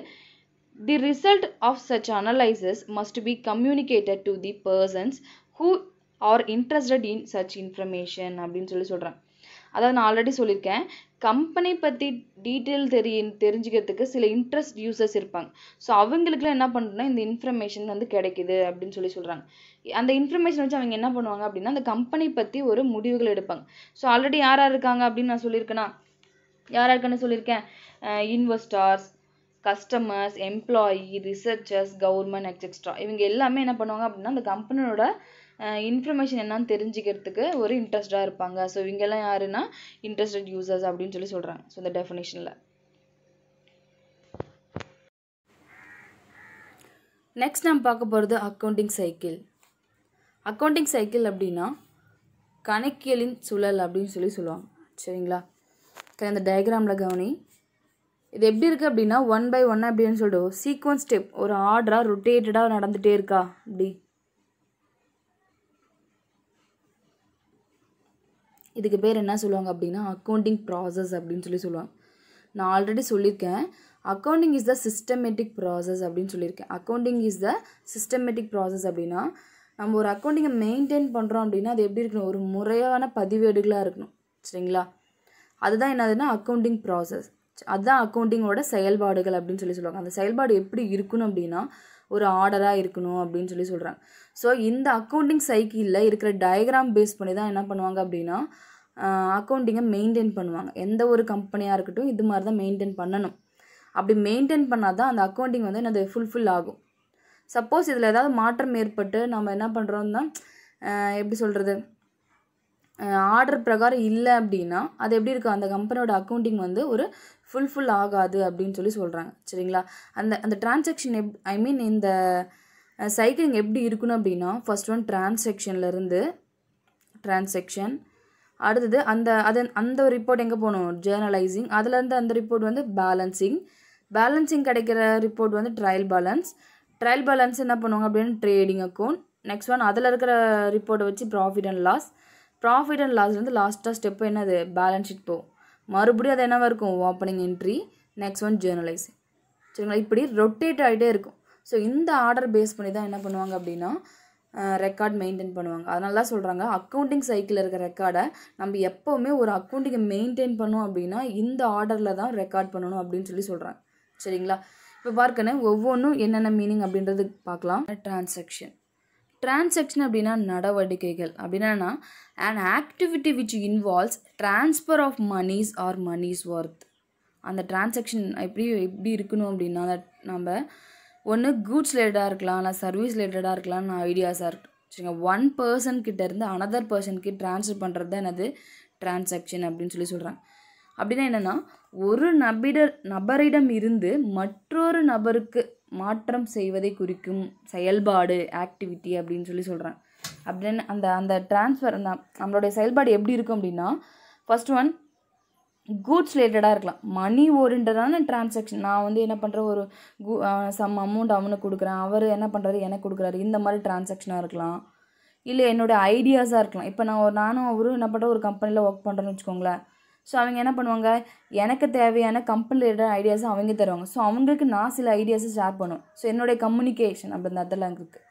the result of such analysis must be communicated to the persons who are interested in such information அப்படின்னு சொல்லி சொல்கிறாங்க அதாவது நான் ஆல்ரெடி சொல்லியிருக்கேன் கம்பெனி பற்றி டீட்டெயில் தெரிய தெரிஞ்சுக்கிறதுக்கு சில இன்ட்ரெஸ்ட் யூசர்ஸ் இருப்பாங்க ஸோ அவங்களுக்குலாம் என்ன பண்ணுறோன்னா இந்த இன்ஃபர்மேஷன் வந்து கிடைக்கிது அப்படின்னு சொல்லி சொல்கிறாங்க அந்த இன்ஃபர்மேஷன் வச்சு அவங்க என்ன பண்ணுவாங்க அப்படின்னா அந்த கம்பெனி பற்றி ஒரு முடிவுகள் எடுப்பாங்க ஸோ ஆல்ரெடி யார் யார் இருக்காங்க அப்படின்னு நான் சொல்லியிருக்கேன்னா யார் யாருக்குன்னு சொல்லியிருக்கேன் investors customers employee researchers government etcetera இவங்க எல்லாமே என்ன பண்ணுவாங்க அப்படின்னா அந்த கம்பெனியோட இன்ஃபர்மேஷன் என்னன்னு தெரிஞ்சுக்கிறதுக்கு ஒரு இன்ட்ரெஸ்டாக இருப்பாங்க ஸோ இவங்கெல்லாம் யாருன்னா இன்ட்ரெஸ்டட் யூசர்ஸ் அப்படின்னு சொல்லி சொல்கிறாங்க ஸோ இந்த டெஃபினேஷனில் நெக்ஸ்ட் நம்ம பார்க்க போகிறது அக்கௌண்டிங் சைக்கிள் அக்கௌண்டிங் சைக்கிள் அப்படின்னா கணக்கியலின் சுழல் அப்படின்னு சொல்லி சொல்லுவாங்க சரிங்களா இந்த டயக்ராமில் கவனி இது எப்படி இருக்குது அப்படின்னா ஒன் பை ஒன் அப்படின்னு சொல்லிட்டு சீக்வன்ஸ் ஸ்டெப் ஒரு ஆர்டராக ரொட்டேட்டடாக நடந்துகிட்டே இருக்கா அப்படி இதுக்கு பேர் என்ன சொல்லுவாங்க அப்படின்னா அக்கௌண்டிங் ப்ராசஸ் அப்படின்னு சொல்லி சொல்லுவாங்க நான் ஆல்ரெடி சொல்லியிருக்கேன் accounting is the systematic process அப்படின்னு சொல்லியிருக்கேன் accounting is the systematic process அப்படின்னா நம்ம ஒரு அக்கௌண்டிங்கை மெயின்டைன் பண்ணுறோம் அப்படின்னா அது எப்படி இருக்கணும் ஒரு முறையான பதிவேடுகளாக இருக்கணும் சரிங்களா அதுதான் என்னதுன்னா அக்கௌண்டிங் ப்ராசஸ் அதுதான் அக்கௌண்டிங்கோட செயல்பாடுகள் அப்படின்னு சொல்லி சொல்லுவாங்க அந்த செயல்பாடு எப்படி இருக்கணும் அப்படின்னா ஒரு ஆர்டராக இருக்கணும் அப்படின்னு சொல்லி சொல்கிறாங்க ஸோ இந்த அக்கௌண்டிங் சைக்கிளில் இருக்கிற டயக்ராம் பேஸ் பண்ணி தான் என்ன பண்ணுவாங்க அப்படின்னா அக்கௌண்டிங்கை மெயின்டைன் பண்ணுவாங்க எந்த ஒரு கம்பெனியாக இருக்கட்டும் இது மாதிரி தான் மெயின்டைன் பண்ணணும் அப்படி மெயின்டைன் பண்ணால் தான் அந்த அக்கௌண்டிங் வந்து என்னது ஃபுல்ஃபில் ஆகும் சப்போஸ் இதில் ஏதாவது மாற்றம் ஏற்பட்டு நம்ம என்ன பண்ணுறோம்னா எப்படி சொல்கிறது ஆர்டர் பிரகாரம் இல்லை அப்படின்னா அது எப்படி இருக்கும் அந்த கம்பெனியோட அக்கௌண்டிங் வந்து ஒரு ஃபுல்ஃபில் ஆகாது அப்படின்னு சொல்லி சொல்கிறாங்க சரிங்களா அந்த அந்த டிரான்சாக்ஷன் எப் ஐ மீன் இந்த சைக்கிளிங் எப்படி இருக்கணும் அப்படின்னா ஃபஸ்ட் ஒன் டிரான்செக்ஷன்லேருந்து டிரான்செக்ஷன் அடுத்தது அந்த அதன் அந்த ரிப்போர்ட் எங்கே போகணும் ஜேர்னலைசிங் அதுலேருந்து அந்த ரிப்போர்ட் வந்து பேலன்சிங் பேலன்சிங் கிடைக்கிற ரிப்போர்ட் வந்து ட்ரையல் பேலன்ஸ் ட்ரையல் பேலன்ஸ் என்ன பண்ணுவாங்க அப்படின்னு ட்ரேடிங் அக்கௌண்ட் நெக்ஸ்ட் ஒன் அதில் இருக்கிற ரிப்போர்ட்டை வச்சு profit and loss profit and லாஸ்லேருந்து லாஸ்ட்டாக ஸ்டெப்பு என்னது பேலன்ஸ் ஷீட் போகும் மறுபடியும் அது என்னவாக இருக்கும் opening entry next one journalise சரிங்களா இப்படி ரொட்டேட் ஆகிட்டே இருக்கும் ஸோ இந்த ஆர்டர் பேஸ் பண்ணி தான் என்ன பண்ணுவாங்க அப்படின்னா ரெக்கார்ட் மெயின்டைன் பண்ணுவாங்க அதனால தான் சொல்கிறாங்க அக்கௌண்டிங் சைக்கிளில் இருக்கிற ரெக்கார்டை நம்ம எப்போவுமே ஒரு அக்கௌண்டிங்கை மெயின்டைன் பண்ணோம் அப்படின்னா இந்த ஆர்டரில் தான் ரெக்கார்ட் பண்ணணும் அப்படின்னு சொல்லி சொல்கிறாங்க சரிங்களா இப்போ பார்க்கணும் ஒவ்வொன்றும் என்னென்ன மீனிங் அப்படின்றது பார்க்கலாம் ட்ரான்சாக்ஷன் ட்ரான்சாக்ஷன் அப்படின்னா நடவடிக்கைகள் அப்படின்னா and activity which involves transfer of monies or money's worth அந்த ட்ரான்சாக்ஷன் எப்படி எப்படி இருக்கணும் அப்படின்னா நம்ம ஒன்று கூட்ஸ் ரிலேட்டடாக இருக்கலாம் இல்லை சர்வீஸ் ரிலேட்டடாக இருக்கலாம்னு ஐடியாஸாக இருக்குங்க ஒன் பர்சன் கிட்டேருந்து அனதர் பர்சனுக்கு ட்ரான்ஸ்ஃபர் பண்ணுறது தான் என்னது ட்ரான்சாக்ஷன் அப்படின்னு சொல்லி சொல்கிறாங்க அப்படின்னா என்னென்னா ஒரு நபிடர் நபரிடம் இருந்து மற்றொரு நபருக்கு மாற்றம் செய்வதை குறிக்கும் செயல்பாடு ஆக்டிவிட்டி அப்படின்னு சொல்லி சொல்கிறாங்க அப்படின்னு அந்த அந்த டிரான்ஸ்ஃபர் அந்த நம்மளுடைய செயல்பாடு எப்படி இருக்கும் அப்படின்னா ஃபஸ்ட் ஒன் கூட்ஸ் ரிலேட்டடாக இருக்கலாம் மணி ஓரியன்டான டிரான்சாக்ஷன் நான் வந்து என்ன பண்ணுற ஒரு கூ சம் அமௌண்ட் அவனுக்கு கொடுக்குறேன் அவர் என்ன பண்ணுறாரு எனக்கு கொடுக்குறாரு இந்த மாதிரி டிரான்சாக்ஷனாக இருக்கலாம் இல்லை என்னோடய ஐடியாஸாக இருக்கலாம் இப்போ நான் ஒரு நானும் அவரும் என்ன பண்ணுற ஒரு கம்பெனியில் ஒர்க் பண்ணுறேன்னு வச்சுக்கோங்களேன் ஸோ அவங்க என்ன பண்ணுவாங்க எனக்கு தேவையான கம்பெனி ரிலேட்டட் ஐடியாஸும் அவங்க தருவாங்க ஸோ அவங்களுக்கு நான் சில ஐடியாஸை ஷேர் பண்ணுவேன் ஸோ என்னுடைய கம்யூனிகேஷன் அப்படின்ற இடத்துல இருக்குது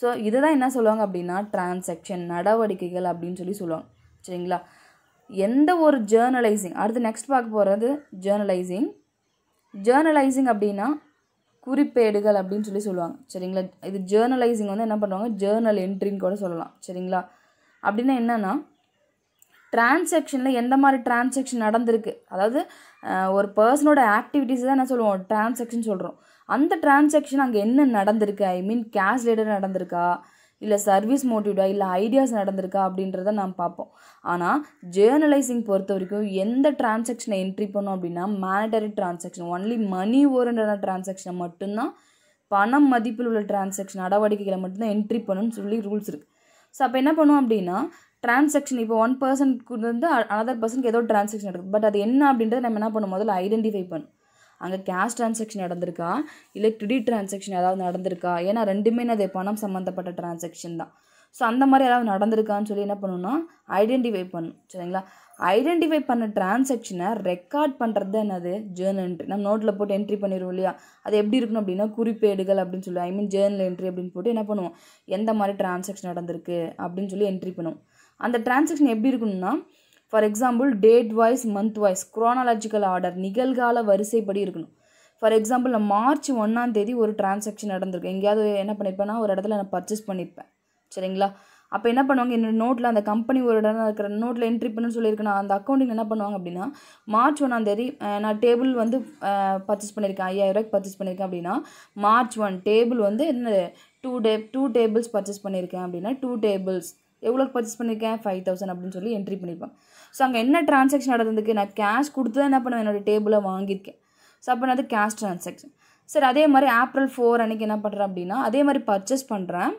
ஸோ இதை தான் என்ன சொல்லுவாங்க அப்படின்னா டிரான்சாக்ஷன் நடவடிக்கைகள் அப்படின்னு சொல்லி சொல்லுவாங்க சரிங்களா எந்த ஒரு ஜேர்னலைசிங் அடுத்து நெக்ஸ்ட் பார்க்க போகிறது ஜேர்னலைசிங் ஜேர்னலைசிங் அப்படின்னா குறிப்பேடுகள் அப்படின்னு சொல்லி சொல்லுவாங்க சரிங்களா இது ஜேர்னலைசிங் வந்து என்ன பண்ணுவாங்க ஜேர்னல் என்ட்ரின்னு கூட சொல்லலாம் சரிங்களா அப்படின்னா என்னென்னா டிரான்சாக்ஷனில் எந்த மாதிரி டிரான்சாக்ஷன் நடந்திருக்கு அதாவது ஒரு பர்சனோட ஆக்டிவிட்டீஸ் தான் என்ன சொல்லுவோம் டிரான்சாக்ஷன் சொல்கிறோம் அந்த டிரான்சாக்ஷன் அங்கே என்ன நடந்திருக்கு ஐ மீன் கேஷ் லேடர் நடந்திருக்கா இல்லை சர்வீஸ் மோட்டிவ்டா இல்லை ஐடியாஸ் நடந்திருக்கா அப்படின்றத நாம் பார்ப்போம் ஆனால் ஜேர்னலைசிங் பொறுத்த வரைக்கும் எந்த டிரான்சாக்ஷனை என்ட்ரி பண்ணோம் அப்படின்னா மேனடரி டிரான்சாக்ஷன் ஒன்லி மணி ஓரண்டான டிரான்சாக்ஷனை மட்டும்தான் பணம் மதிப்பில் உள்ள டிரான்சாக்ஷன் நடவடிக்கைகளை மட்டும்தான் என்ட்ரி பண்ணணும்னு சொல்லி ரூல்ஸ் இருக்குது ஸோ அப்போ என்ன பண்ணுவோம் அப்படின்னா டிரான்சாக்ஷன் இப்போ ஒன் பர்சன்ட் வந்து அனதர் பர்சனுக்கு ஏதோ டிரான்சாக்ஷன் நடக்குது பட் அது என்ன அப்படின்றத நம்ம என்ன பண்ணும் முதல்ல ஐடென்டிஃபை பண்ணும் அங்கே கேஷ் ட்ரான்சாக்ஷன் நடந்திருக்கா இல்லை கிரெடிட் ட்ரான்சாக்ஷன் ஏதாவது நடந்திருக்கா ஏன்னா ரெண்டுமே அது பணம் சம்மந்தப்பட்ட ட்ரான்சாக்ஷன் தான் ஸோ அந்த மாதிரி ஏதாவது நடந்திருக்கான்னு சொல்லி என்ன பண்ணணும்னா ஐடென்டிஃபை பண்ணும் சரிங்களா ஐடென்டிஃபை பண்ண ட்ரான்சாக்ஷனை ரெக்கார்ட் பண்ணுறது தான் என்னது ஜேர்னல் என்ட்ரி நம்ம நோட்டில் போட்டு என்ட்ரி பண்ணிடுவோம் இல்லையா அது எப்படி இருக்கணும் அப்படின்னா குறிப்பேடுகள் அப்படின்னு சொல்லி ஐ மீன் ஜேர்னல் என்ட்ரி அப்படின்னு போட்டு என்ன பண்ணுவோம் எந்த மாதிரி ட்ரான்சாக்ஷன் நடந்திருக்கு அப்படின்னு சொல்லி என்ட்ரி பண்ணுவோம் அந்த ட்ரான்சாக்ஷன் எப்படி இருக்கணும்னா for example date wise month wise chronological order நிகழ்கால வரிசைப்படி இருக்கணும் ஃபார் எக்ஸாம்பிள் நான் மார்ச் ஒன்றாம் தேதி ஒரு டிரான்சாக்ஷன் நடந்திருக்கு எங்கேயாவது என்ன பண்ணியிருப்பேன்னா ஒரு இடத்துல நான் பர்ச்சேஸ் பண்ணியிருப்பேன் சரிங்களா அப்போ என்ன பண்ணுவாங்க என்னோட நோட்டில் அந்த கம்பெனி ஒரு இடம் இருக்கிற நோட்டில் என்ட்ரி பண்ணுன்னு சொல்லியிருக்கேன் அந்த அக்கௌண்டிங் என்ன பண்ணுவாங்க அப்படின்னா மார்ச் ஒன்றாந்தேதி நான் டேபிள் வந்து பர்ச்சேஸ் பண்ணியிருக்கேன் ஐயாயிரரூவாய்க்கு பர்ச்சேஸ் பண்ணியிருக்கேன் அப்படின்னா மார்ச் ஒன் டேபிள் வந்து என்ன today two tables purchase பண்ணியிருக்கேன் அப்படின்னா டூ டேபிள்ஸ் எவ்வளோக்கு பர்ச்சேஸ் பண்ணியிருக்கேன் ஃபைவ் தௌசண்ட் அப்படின்னு சொல்லி என்ட்ரி பண்ணியிருப்பேன் ஸோ அங்கே என்ன டிரான்சாக்ஷன் நடந்ததுக்கு நான் கேஷ் கொடுத்து தான் என்ன பண்ணுவேன் என்னோடய டேபிளை வாங்கியிருக்கேன் ஸோ அப்போ அது கேஷ் டிரான்சாக்ஷன் சரி அதே மாதிரி ஏப்ரல் ஃபோர் அன்றைக்கி என்ன பண்ணுறேன் அப்படின்னா அதே மாதிரி பர்ச்சேஸ் பண்ணுறேன்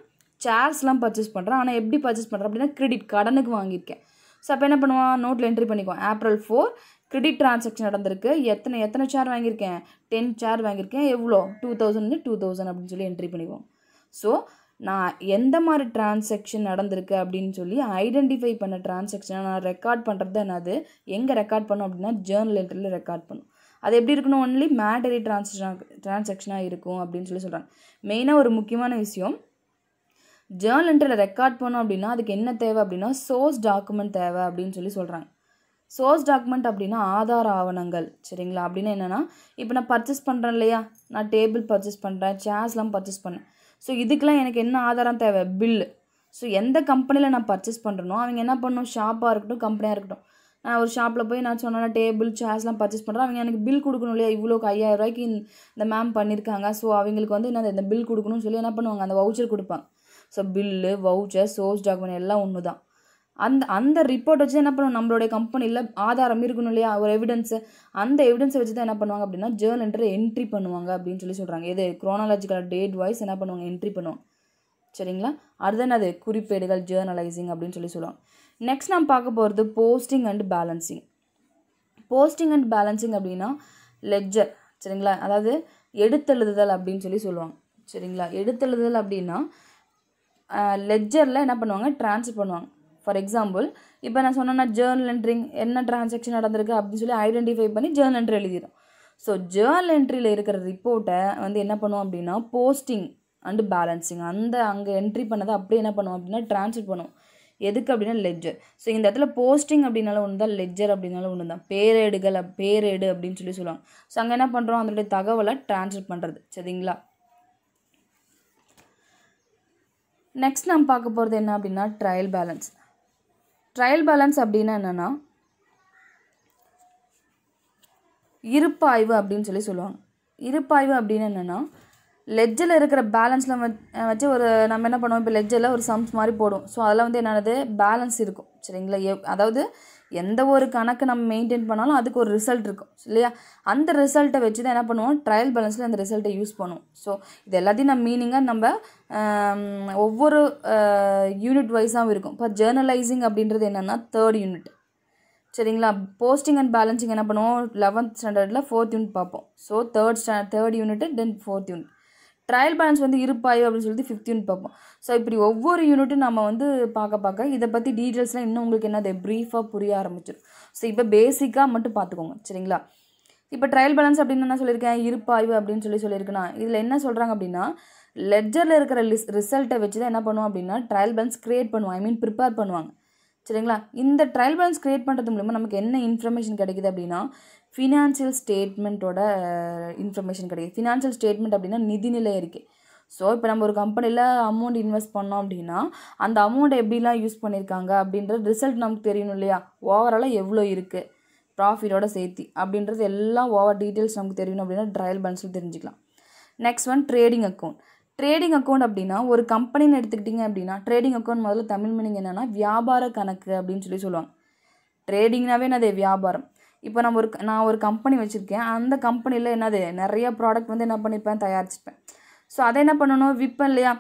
சேர்ஸ்லாம் பர்ச்சேஸ் பண்ணுறேன் ஆனால் எப்படி பர்ச்சேஸ் பண்ணுறேன் அப்படின்னா கிரெடிட் கடனுக்கு வாங்கியிருக்கேன் ஸோ அப்போ என்ன பண்ணுவான் நோட்டில் என்ட்ரி பண்ணிக்குவோம் ஏப்ரல் ஃபோர் கிரெடிட் டிரான்சாக்ஷன் நடந்திருக்கு எத்தனை எத்தனை சேர் வாங்கியிருக்கேன் டென் சேர் வாங்கியிருக்கேன் எவ்வளோ டூ தௌசண்ட் டூ தௌசண்ட் அப்படின்னு சொல்லி என்ட்ரி பண்ணிக்குவோம் ஸோ நான் எந்த மாதிரி டிரான்சாக்ஷன் நடந்திருக்கு அப்படின்னு சொல்லி ஐடென்டிஃபை பண்ண டிரான்சாக்ஷனை நான் ரெக்கார்ட் பண்ணுறது தான் என்னது எங்கே ரெக்கார்ட் பண்ணும் அப்படின்னா ஜேர்னல் லெட்டரில் ரெக்கார்ட் பண்ணும் அது எப்படி இருக்கணும் ஒன்லி மேட்டரி டிரான்சாக் டிரான்சாக்ஷனாக இருக்கும் அப்படின்னு சொல்லி சொல்கிறாங்க மெயினாக ஒரு முக்கியமான விஷயம் ஜேர்னல் என்ட்ரியில் ரெக்கார்ட் பண்ணோம் அப்படின்னா அதுக்கு என்ன தேவை அப்படின்னா சோர்ஸ் டாக்குமெண்ட் தேவை அப்படின்னு சொல்லி சொல்கிறாங்க சோர்ஸ் டாக்குமெண்ட் அப்படின்னா ஆதார ஆவணங்கள் சரிங்களா அப்படின்னா என்னென்னா இப்போ நான் பர்ச்சேஸ் பண்ணுறேன் இல்லையா நான் டேபிள் பர்ச்சேஸ் பண்ணுறேன் சேர்ஸ்லாம் பர்ச்சேஸ் பண்ணேன் ஸோ இதுக்கெலாம் எனக்கு என்ன ஆதாரம் தேவை பில்லு ஸோ எந்த கம்பெனியில் நான் பர்ச்சேஸ் பண்ணுறனோ அவங்க என்ன பண்ணணும் ஷாப்பாக இருக்கட்டும் கம்பெனியாக இருக்கட்டும் நான் ஒரு ஷாப்பில் போய் நான் சொன்னேன்னா டேபிள் சேர்ஸ்லாம் பர்ச்சேஸ் பண்ணுறேன் அவங்க எனக்கு பில் கொடுக்கணும் இல்லையா இவ்வளோக்கு ஐயாயிரம் ரூபாய்க்கு இந்த மேம் பண்ணியிருக்காங்க ஸோ அவங்களுக்கு வந்து என்ன இந்த பில் கொடுக்கணும்னு சொல்லி என்ன பண்ணுவாங்க அந்த வவுச்சர் கொடுப்பாங்க so bill voucher source document எல்லாம் ஒன்று தான் அந்த அந்த ரிப்போர்ட் வச்சு என்ன பண்ணுவோம் நம்மளுடைய கம்பெனியில் ஆதாரம் இருக்கணும் இல்லையா ஒரு எவிடன்ஸு அந்த எவிடன்ஸை வச்சு தான் என்ன பண்ணுவாங்க அப்படின்னா ஜேர்னல் என்ட்ரி என்ட்ரி பண்ணுவாங்க அப்படின்னு சொல்லி சொல்கிறாங்க எது குரோனாலஜிக்கல் டேட் வைஸ் என்ன பண்ணுவாங்க என்ட்ரி பண்ணுவாங்க சரிங்களா அதுதான் அது குறிப்பேடுகள் ஜேர்னலைசிங் அப்படின்னு சொல்லி சொல்லுவாங்க நெக்ஸ்ட் நம்ம பார்க்க போகிறது posting and balancing posting and balancing அப்படின்னா லெட்ஜர் சரிங்களா அதாவது எடுத்தெழுதுதல் அப்படின்னு சொல்லி சொல்லுவாங்க சரிங்களா எடுத்தெழுதுதல் அப்படின்னா லெட்ஜரில் என்ன பண்ணுவாங்க ட்ரான்ஸ்ஃபர் பண்ணுவாங்க ஃபார் எக்ஸாம்பிள் இப்போ நான் சொன்னேன்னா ஜேர்னல் என்ட்ரிங் என்ன டிரான்சாக்ஷன் நடந்திருக்கு அப்படின்னு சொல்லி ஐடென்டிஃபை பண்ணி ஜேர்னல் என்ட்ரி எழுதிடும் ஸோ ஜேர்னல் என்ட்ரியில் இருக்கிற ரிப்போர்ட்டை வந்து என்ன பண்ணுவோம் அப்படின்னா போஸ்டிங் அண்டு பேலன்சிங் அந்த அங்கே என்ட்ரி பண்ணதை அப்படியே என்ன பண்ணுவோம் அப்படின்னா டிரான்ஸ்ஃபர் பண்ணுவோம் எதுக்கு அப்படின்னா லெஜர் ஸோ இந்த இடத்துல போஸ்டிங் அப்படின்னாலும் ஒன்று தான் லெஜர் அப்படின்னாலும் ஒன்று தான் பேரேடுகள் பேரேடு அப்படின்னு சொல்லி சொல்லுவாங்க ஸோ அங்கே என்ன பண்ணுறோம் அதனுடைய தகவலை டிரான்ஸ்ஃபர் பண்ணுறது சரிங்களா நெக்ஸ்ட் நம்ம பார்க்க போகிறது என்ன அப்படின்னா ட்ரையல் பேலன்ஸ் ட்ரையல் பேலன்ஸ் அப்படின்னா என்னென்னா இருப்பாய்வு அப்படின்னு சொல்லி சொல்லுவாங்க இருப்பாய்வு அப்படின்னு என்னென்னா லெஜ்ஜில் இருக்கிற பேலன்ஸில் வச்சு ஒரு நம்ம என்ன பண்ணுவோம் இப்போ லெஜ்ஜில் ஒரு சம்ஸ் மாதிரி போடும் ஸோ அதில் வந்து என்னது பேலன்ஸ் இருக்கும் சரிங்களா எவ் அதாவது எந்த ஒரு கணக்கு நம்ம மெயின்டைன் பண்ணாலும் அதுக்கு ஒரு ரிசல்ட் இருக்கும் இல்லையா அந்த ரிசல்ட்டை வச்சு தான் என்ன பண்ணுவோம் ட்ரையல் பேலன்ஸில் அந்த ரிசல்ட்டை யூஸ் பண்ணுவோம் ஸோ இது எல்லாத்தையும் நம்ம மீனிங்காக நம்ம ஒவ்வொரு யூனிட் வைஸாகவும் இருக்கும் இப்போ ஜேர்னலைசிங் அப்படின்றது என்னென்னா தேர்ட் யூனிட் சரிங்களா போஸ்டிங் அண்ட் பேலன்சிங் என்ன பண்ணுவோம் லெவன்த் ஸ்டாண்டர்டில் ஃபோர்த் யூனிட் பார்ப்போம் ஸோ தேர்ட் ஸ்டா third unit then fourth unit trial balance வந்து இருப்பாயோ அப்படின்னு சொல்லிட்டு ஃபிஃப்த் யூனிட் பார்ப்போம் ஸோ இப்படி ஒவ்வொரு யூனிட்டும் நம்ம வந்து பார்க்க பார்க்க இதை பற்றி டீட்டெயில்ஸ்லாம் இன்னும் உங்களுக்கு என்னது ப்ரீஃபாக புரிய ஆரம்பிச்சிடும் ஸோ இப்போ பேசிக்காக மட்டும் பார்த்துக்கோங்க சரிங்களா இப்போ ட்ரையல் பேலன்ஸ் அப்படின்னு என்ன சொல்லியிருக்கேன் இருப்பாய்வு அப்படின்னு சொல்லி சொல்லியிருக்கேன்னா இதில் என்ன சொல்கிறாங்க அப்படின்னா லெட்ஜரில் இருக்கிற லிஸ் ரிசல்ட்டை வச்சு தான் என்ன பண்ணுவோம் அப்படின்னா ட்ரையல் பேலன்ஸ் க்ரியேட் பண்ணுவோம் ஐ மீன் ப்ரிப்பேர் பண்ணுவாங்க சரிங்களா இந்த ட்ரையல் பேலன்ஸ் க்ரியேட் பண்ணுறது மூலமாக நமக்கு என்ன இன்ஃபர்மேஷன் கிடைக்குது அப்படின்னா ஃபினான்ஷியல் ஸ்டேட்மெண்ட்டோட இன்ஃபர்மேஷன் கிடைக்கும் ஃபினான்ஷியல் ஸ்டேட்மெண்ட் அப்படின்னா நிதிநிலை இருக்குது ஸோ இப்போ நம்ம ஒரு கம்பெனியில் அமௌண்ட் இன்வெஸ்ட் பண்ணோம் அப்படின்னா அந்த அமௌண்ட் எப்படிலாம் யூஸ் பண்ணியிருக்காங்க அப்படின்றது ரிசல்ட் நமக்கு தெரியணும் இல்லையா ஓவராலாக எவ்வளோ இருக்குது ப்ராஃபிட்டோட சேர்த்தி அப்படின்றது எல்லாம் ஓவர் டீட்டெயில்ஸ் நமக்கு தெரியணும் அப்படின்னா ட்ரையல் பேலன்ஸில் தெரிஞ்சுக்கலாம் next one trading account trading account அப்படின்னா ஒரு கம்பெனின்னு எடுத்துக்கிட்டிங்க அப்படின்னா ட்ரேடிங் அக்கௌண்ட் முதல்ல தமிழ் மீனிங் என்னென்னா வியாபார கணக்கு அப்படின்னு சொல்லி சொல்லுவாங்க ட்ரேடிங்னாவே அது வியாபாரம் இப்போ நம்ம ஒரு நான் ஒரு கம்பெனி வச்சுருக்கேன் அந்த கம்பெனியில் என்னது நிறைய ப்ராடக்ட் வந்து என்ன பண்ணிப்பேன் தயாரிச்சுப்பேன் ஸோ அதை என்ன பண்ணணும் விற்பேன் இல்லையா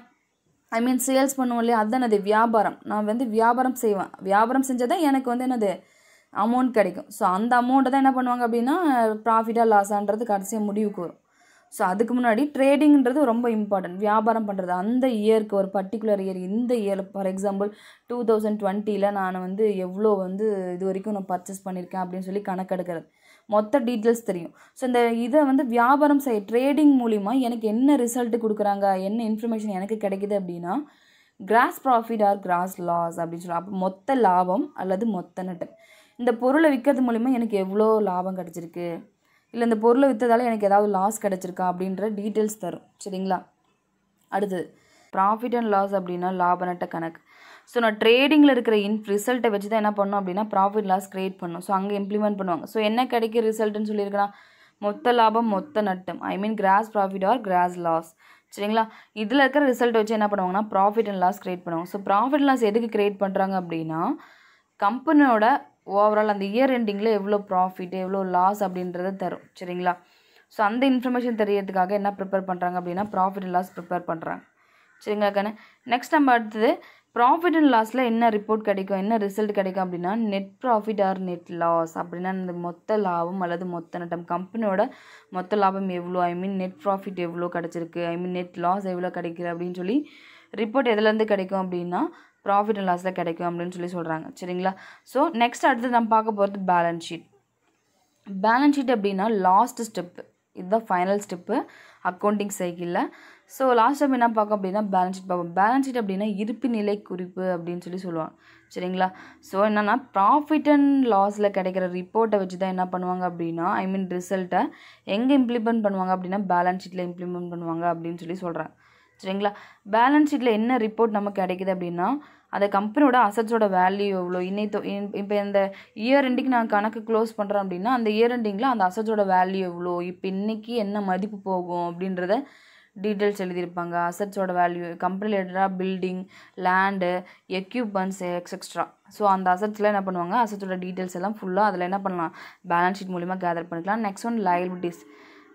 ஐ மீன் சேல்ஸ் பண்ணுவோம் இல்லையா அதுதான் என்னது வியாபாரம் நான் வந்து வியாபாரம் செய்வேன் வியாபாரம் செஞ்சால் தான் எனக்கு வந்து என்னது அமௌண்ட் கிடைக்கும் ஸோ அந்த அமௌண்ட்டை தான் என்ன பண்ணுவாங்க அப்படின்னா ப்ராஃபிட்டாக லாஸான்றது கடைசியாக முடிவுக்கு வரும் ஸோ அதுக்கு முன்னாடி ட்ரேடிங்கிறது ரொம்ப இம்பார்ட்டன்ட் வியாபாரம் பண்ணுறது அந்த இயருக்கு ஒரு பர்டிகுலர் இயர் இந்த year for example two thousand டுவெண்ட்டியில் நான் வந்து எவ்வளோ வந்து இது வரைக்கும் நான் பர்ச்சேஸ் பண்ணியிருக்கேன் அப்படின்னு சொல்லி கணக்கெடுக்கிறது மொத்த டீட்டெயில்ஸ் தெரியும் ஸோ இந்த இதை வந்து வியாபாரம் செய்ய ட்ரேடிங் மூலிமா எனக்கு என்ன ரிசல்ட்டு கொடுக்குறாங்க என்ன இன்ஃபர்மேஷன் எனக்கு கிடைக்கிது அப்படின்னா gross profit or gross loss அப்படின்னு சொல்லலாம் அப்போ மொத்த லாபம் அல்லது மொத்த நட்டம் இந்த பொருளை விற்கிறது மூலிமா எனக்கு எவ்வளோ லாபம் கிடச்சிருக்கு இல்லை இந்த பொருளை விற்றதால எனக்கு ஏதாவது லாஸ் கிடச்சிருக்கா அப்படின்ற டீட்டெயில்ஸ் தரும் சரிங்களா அடுத்தது ப்ராஃபிட் அண்ட் லாஸ் அப்படின்னா லாப நட்ட கணக்கு ஸோ நான் ட்ரேடிங்கில் இருக்கிற இன் ரிசல்ட்டை வச்சு தான் என்ன பண்ணோம் அப்படின்னா ப்ராஃபிட் லாஸ் க்ரியேட் பண்ணும் ஸோ அங்கே இம்ப்ளிமெண்ட் பண்ணுவாங்க ஸோ என்ன கிடைக்க ரிசல்ட்னு சொல்லியிருக்கலாம் மொத்த லாபம் மொத்த நட்டம் I mean gross profit or gross loss சரிங்களா இதில் இருக்கிற ரிசல்ட் வச்சு என்ன பண்ணுவாங்கன்னா ப்ராஃபிட் அண்ட் லாஸ் க்ரியேட் பண்ணுவாங்க ஸோ ப்ராஃபிட் லாஸ் எதுக்கு க்ரியேட் பண்ணுறாங்க அப்படின்னா கம்பெனியோட ஓவரால் அந்த இயர் எண்டிங்கில் எவ்வளோ ப்ராஃபிட் எவ்வளோ லாஸ் அப்படின்றத தரும் சரிங்களா ஸோ அந்த இன்ஃபர்மேஷன் தெரியறதுக்காக என்ன ப்ரிப்பேர் பண்ணுறாங்க அப்படின்னா ப்ராஃபிட் அண்ட் லாஸ் ப்ரிப்பேர் பண்ணுறாங்க சரிங்களா கண்ணே நெக்ஸ்ட் நம்ம அடுத்தது ப்ராஃபிட் அண்ட் லாஸில் என்ன ரிப்போர்ட் கிடைக்கும் என்ன ரிசல்ட் கிடைக்கும் அப்படின்னா net profit or net loss அப்படின்னா அந்த மொத்த லாபம் அல்லது மொத்த நட்டம் கம்பெனியோட மொத்த லாபம் எவ்வளோ ஐ மீன் நெட் ப்ராஃபிட் எவ்வளோ கிடச்சிருக்கு ஐ மீன் நெட் லாஸ் எவ்வளோ கிடைக்கிது அப்படின்னு சொல்லி ரிப்போர்ட் எதுலேருந்து கிடைக்கும் அப்படின்னா ப்ராஃபிட் அண்ட் லாஸில் கிடைக்கும் அப்படின்னு சொல்லி சொல்கிறாங்க சரிங்களா ஸோ நெக்ஸ்ட் அடுத்து நம்ம பார்க்க போகிறது பேலன்ஸ் ஷீட் பேலன்ஸ் ஷீட் அப்படின்னா லாஸ்ட் ஸ்டெப்பு இதுதான் ஃபைனல் ஸ்டெப்பு அக்கௌண்டிங் சைக்கிளில் ஸோ லாஸ்ட் டைம் என்ன பார்க்கோம் அப்படின்னா பேலன்ஸ் ஷீட் பார்ப்போம் பேலன்ஸ் ஷீட் அப்படின்னா இருப்பு நிலை குறிப்பு அப்படின்னு சொல்லி சொல்லுவாங்க சரிங்களா ஸோ என்னென்னா ப்ராஃபிட் அண்ட் லாஸில் கிடைக்கிற ரிப்போர்ட்டை வச்சு தான் என்ன பண்ணுவாங்க அப்படின்னா ஐ மீன் ரிசல்ட்டை எங்கே இம்ப்ளிமெண்ட் பண்ணுவாங்க அப்படின்னா பேலன்ஸ் ஷீட்டில் இம்ப்ளிமெண்ட் பண்ணுவாங்க அப்படின்னு சொல்லி சொல்கிறாங்க சரிங்களா பேலன்ஸ் ஷீட்டில் என்ன ரிப்போர்ட் நமக்கு கிடைக்குது அப்படின்னா அந்த கம்பெனியோட அசட்ஸோட வேல்யூ எவ்வளோ இன்னை இப்போ இந்த இயர் எண்டிங் நான் கணக்கு க்ளோஸ் பண்ணுறேன் அப்படின்னா அந்த இயர் எண்டிங்கில் அந்த அசட்ஸோட வேல்யூ எவ்வளோ இப்போ இன்றைக்கி என்ன மதிப்பு போகும் அப்படின்றத டீட்டெயில்ஸ் எழுதியிருப்பாங்க அசட்ஸோட வேல்யூ கம்பெனி ரிலேட்டடாக building land equipments etcetera so அந்த அசட்ஸ்லாம் என்ன பண்ணுவாங்க அசட்ஸோட டீட்டெயில்ஸ் எல்லாம் ஃபுல்லாக அதில் என்ன பண்ணலாம் பேலன்ஸ் ஷீட் மூலிமா கேதர் பண்ணிக்கலாம் நெக்ஸ்ட் ஒன் லைபிலிட்டிஸ்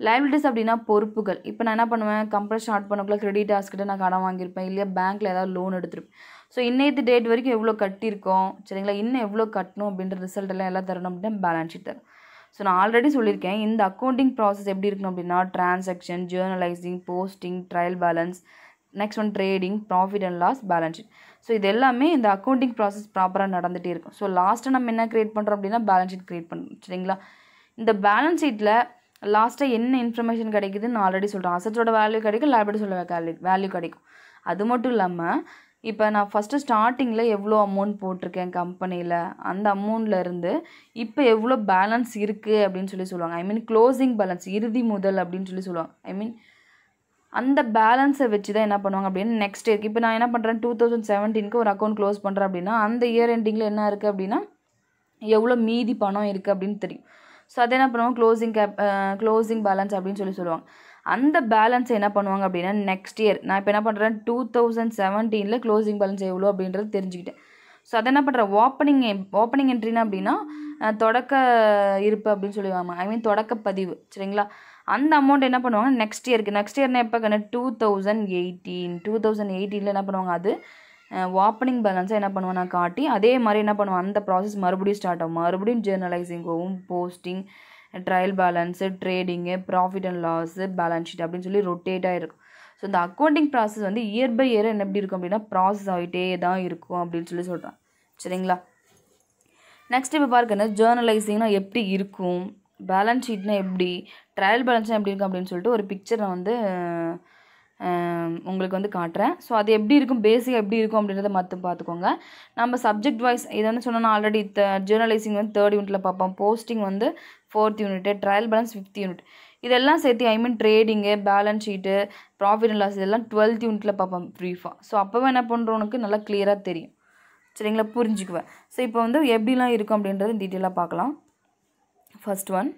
லைபிலிட்டிஸ் அப்படின்னா பொறுப்புகள் இப்போ நான் என்ன பண்ணுவேன் கம்பெனி ஸ்டார்ட் பண்ணக்குள்ள கிரெடிட் ஆஸ்கிட்ட நான் கடன் வாங்கியிருப்பேன் இல்லையா பேங்க்கில் ஏதாவது லோன் எடுத்திருப்பேன் ஸோ இன்னைக்கு டேட் வரைக்கும் எவ்வளோ கட்டியிருக்கோம் சரிங்களா இன்னும் எவ்வளோ கட்டணும் அப்படின்ற ரிசல்ட் எல்லாம் எல்லாம் தரணும் அப்படின்னா பேலன்ஸ் ஷீட் தரும் ஸோ நான் ஆல்ரெடி சொல்லியிருக்கேன் இந்த அக்கௌண்டிங் ப்ராசஸ் எப்படி இருக்கணும் அப்படின்னா transaction journalising posting trial balance next one trading profit and loss balance sheet so இது எல்லாமே இந்த அக்கௌண்டிங் ப்ராசஸ் ப்ராப்பராக நடந்துகிட்டே இருக்கும் ஸோ லாஸ்ட்டாக நம்ம என்ன க்ரியேட் பண்ணுறோம் அப்படின்னா பேலன்ஸ் ஷீட் க்ரியேட் பண்ணுறோம் சரிங்களா இந்த பேலன்ஸ் ஷீட்டில் லாஸ்ட்டாக என்ன இன்ஃபர்மேஷன் கிடைக்குதுன்னு ஆல்ரெடி சொல்கிறேன் அசட்ஸோட வேல்யூ கிடைக்கும் லேபிலிட்டி சொல்ல வேல்யூ வேல்யூ கிடைக்கும் அது மட்டும் இல்லாமல் இப்போ நான் ஃபஸ்ட்டு ஸ்டார்டிங்கில் எவ்வளோ அமௌண்ட் போட்டிருக்கேன் கம்பெனியில் அந்த இருந்து இப்போ எவ்வளோ பேலன்ஸ் இருக்குது அப்படின்னு சொல்லி சொல்லுவாங்க ஐ மீன் க்ளோசிங் பேலன்ஸ் இறுதி முதல் அப்படின்னு சொல்லி சொல்லுவாங்க ஐ மீன் அந்த பேலன்ஸை வச்சு தான் என்ன பண்ணுவாங்க அப்படின்னு நெக்ஸ்ட் இயர்க்கு இப்போ நான் என்ன பண்ணுறேன் டூ தௌசண்ட் செவன்டீனுக்கு ஒரு அக்கௌண்ட் க்ளோஸ் பண்ணுறேன் அப்படின்னா அந்த இயர் எண்டிங்கில் என்ன இருக்குது அப்படின்னா எவ்வளோ மீதி பணம் இருக்குது அப்படின்னு தெரியும் ஸோ அதை என்ன பண்ணுவாங்க க்ளோசிங் கேப் க்ளோசிங் பேலன்ஸ் அப்படின்னு சொல்லி சொல்லுவாங்க அந்த பேலன்ஸை என்ன பண்ணுவாங்க அப்படின்னா நெக்ஸ்ட் இயர் நான் இப்போ என்ன பண்ணுறேன் டூ தௌசண்ட் செவன்டீனில் க்ளோசிங் பேலன்ஸ் எவ்வளோ அப்படின்றது தெரிஞ்சுக்கிட்டேன் ஸோ அதை என்ன பண்ணுறேன் ஓப்பனிங் ஓப்பனிங் என்ட்ரினா அப்படின்னா தொடக்க இருப்பு அப்படின்னு சொல்லுவாங்க ஐ மீன் தொடக்க பதிவு சரிங்களா அந்த அமௌண்ட் என்ன பண்ணுவாங்க நெக்ஸ்ட் இயருக்கு நெக்ஸ்ட் இயர்னா எப்போ கண்ணு two thousand eighteen two thousand எயிட்டீனில் என்ன பண்ணுவாங்க அது ஓப்பனிங் பேலன்ஸை என்ன பண்ணுவேன் காட்டி அதே மாதிரி என்ன பண்ணுவேன் அந்த ப்ராசஸ் மறுபடியும் ஸ்டார்ட் ஆகும் மறுபடியும் ஜேர்னலைசிங்கும் posting trial balance trading profit and loss balance sheet அப்படின்னு சொல்லி ரொட்டேட்டாக இருக்கும் ஸோ இந்த அக்கௌண்டிங் ப்ராசஸ் வந்து இயர் பை இயர் என்ன எப்படி இருக்கும் அப்படின்னா ப்ராசஸ் ஆகிட்டே தான் இருக்கும் அப்படின்னு சொல்லி சொல்கிறேன் சரிங்களா நெக்ஸ்ட் இப்போ பாருங்கன்னா ஜேர்னலைசிங்னா எப்படி இருக்கும் பேலன்ஸ் ஷீட்னா எப்படி ட்ரையல் பேலன்ஸ்னால் எப்படி இருக்கும் அப்படின்னு சொல்லிட்டு ஒரு பிக்சரை வந்து உங்களுக்கு வந்து காட்டுறேன் ஸோ அது எப்படி இருக்கும் பேசிக்காக எப்படி இருக்கும் அப்படின்றத மற்ற பார்த்துக்கோங்க நம்ம சப்ஜெக்ட் வைஸ் இதை வந்து சொன்னால் ஆல்ரெடி த ஜேர்னலைசிங் வந்து தேர்ட் யூனிட்டில் பார்ப்போம் போஸ்டிங் வந்து fourth unit trial balance fifth unit இதெல்லாம் சேர்த்து I mean trading balance sheet profit and loss இதெல்லாம் டுவெல்த் யூனிட்டில் பார்ப்போம் ப்ரீஃபாக ஸோ அப்போவே என்ன பண்ணுறவனுக்கு நல்லா க்ளியராக தெரியும் சரிங்களா புரிஞ்சுக்குவேன் ஸோ இப்போ வந்து எப்படிலாம் இருக்கும் அப்படின்றது டீட்டெயிலாக பார்க்கலாம் first one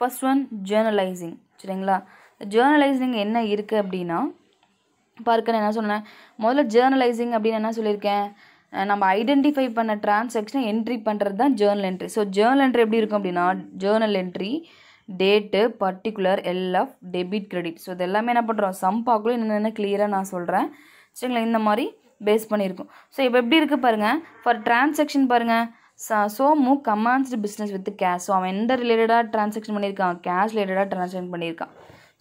first one journalising சரிங்களா ஜேர்னலைசிங் என்ன இருக்குது அப்படின்னா பார்க்க என்ன சொன்னேன் முதல்ல ஜேர்னலைசிங் அப்படின்னு என்ன சொல்லியிருக்கேன் நம்ம ஐடென்டிஃபை பண்ண டிரான்சாக்ஷனை என்ட்ரி பண்ணுறது தான் journal entry so journal entry எப்படி இருக்கும் அப்படின்னா journal entry date particular LF debit credit so இது எல்லாமே என்ன பண்ணுறோம் சம் பார்க்கலாம் என்னென்ன கிளியராக நான் சொல்கிறேன் சரிங்களா இந்த மாதிரி பேஸ் பண்ணியிருக்கோம் ஸோ இப்போ எப்படி இருக்குது பாருங்கள் ஃபார் டிரான்சாக்ஷன் பாருங்கள் Somu commenced business with cash so அவன் எந்த ரிலேட்டடாக டிரான்சாக்ஷன் பண்ணியிருக்கான் கேஷ் ரிலேட்டடாக டிரான்சாக்ஷன் பண்ணியிருக்கான்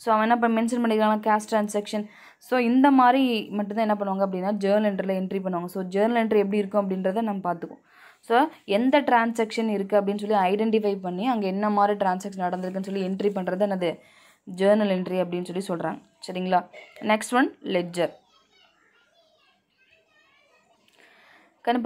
ஸோ அவன் என்ன பண்ண மென்ஷன் பண்ணிக்கிறான் கேஷ் ட்ரான்சாக்ஷன் ஸோ இந்த மாதிரி மட்டும்தான் என்ன பண்ணுவாங்க அப்படின்னா ஜேர்னல் என்ட்ரில் என்ட்ரி பண்ணுவாங்க ஸோ ஜேர்னல் என்ட்ரி எப்படி இருக்கும் அப்படின்றத நம்ம பார்த்துக்குவோம் ஸோ எந்த ட்ரான்சாக்ஷன் இருக்குது அப்படின்னு சொல்லி ஐடென்டிஃபை பண்ணி அங்கே என்ன மாதிரி ட்ரான்சாக்ஷன் நடந்திருக்குன்னு சொல்லி என்ட்ரி பண்ணுறது என்னது ஜேர்னல் என்ட்ரி அப்படின்னு சொல்லி சொல்கிறாங்க சரிங்களா நெக்ஸ்ட் ஒன் லெட்ஜர்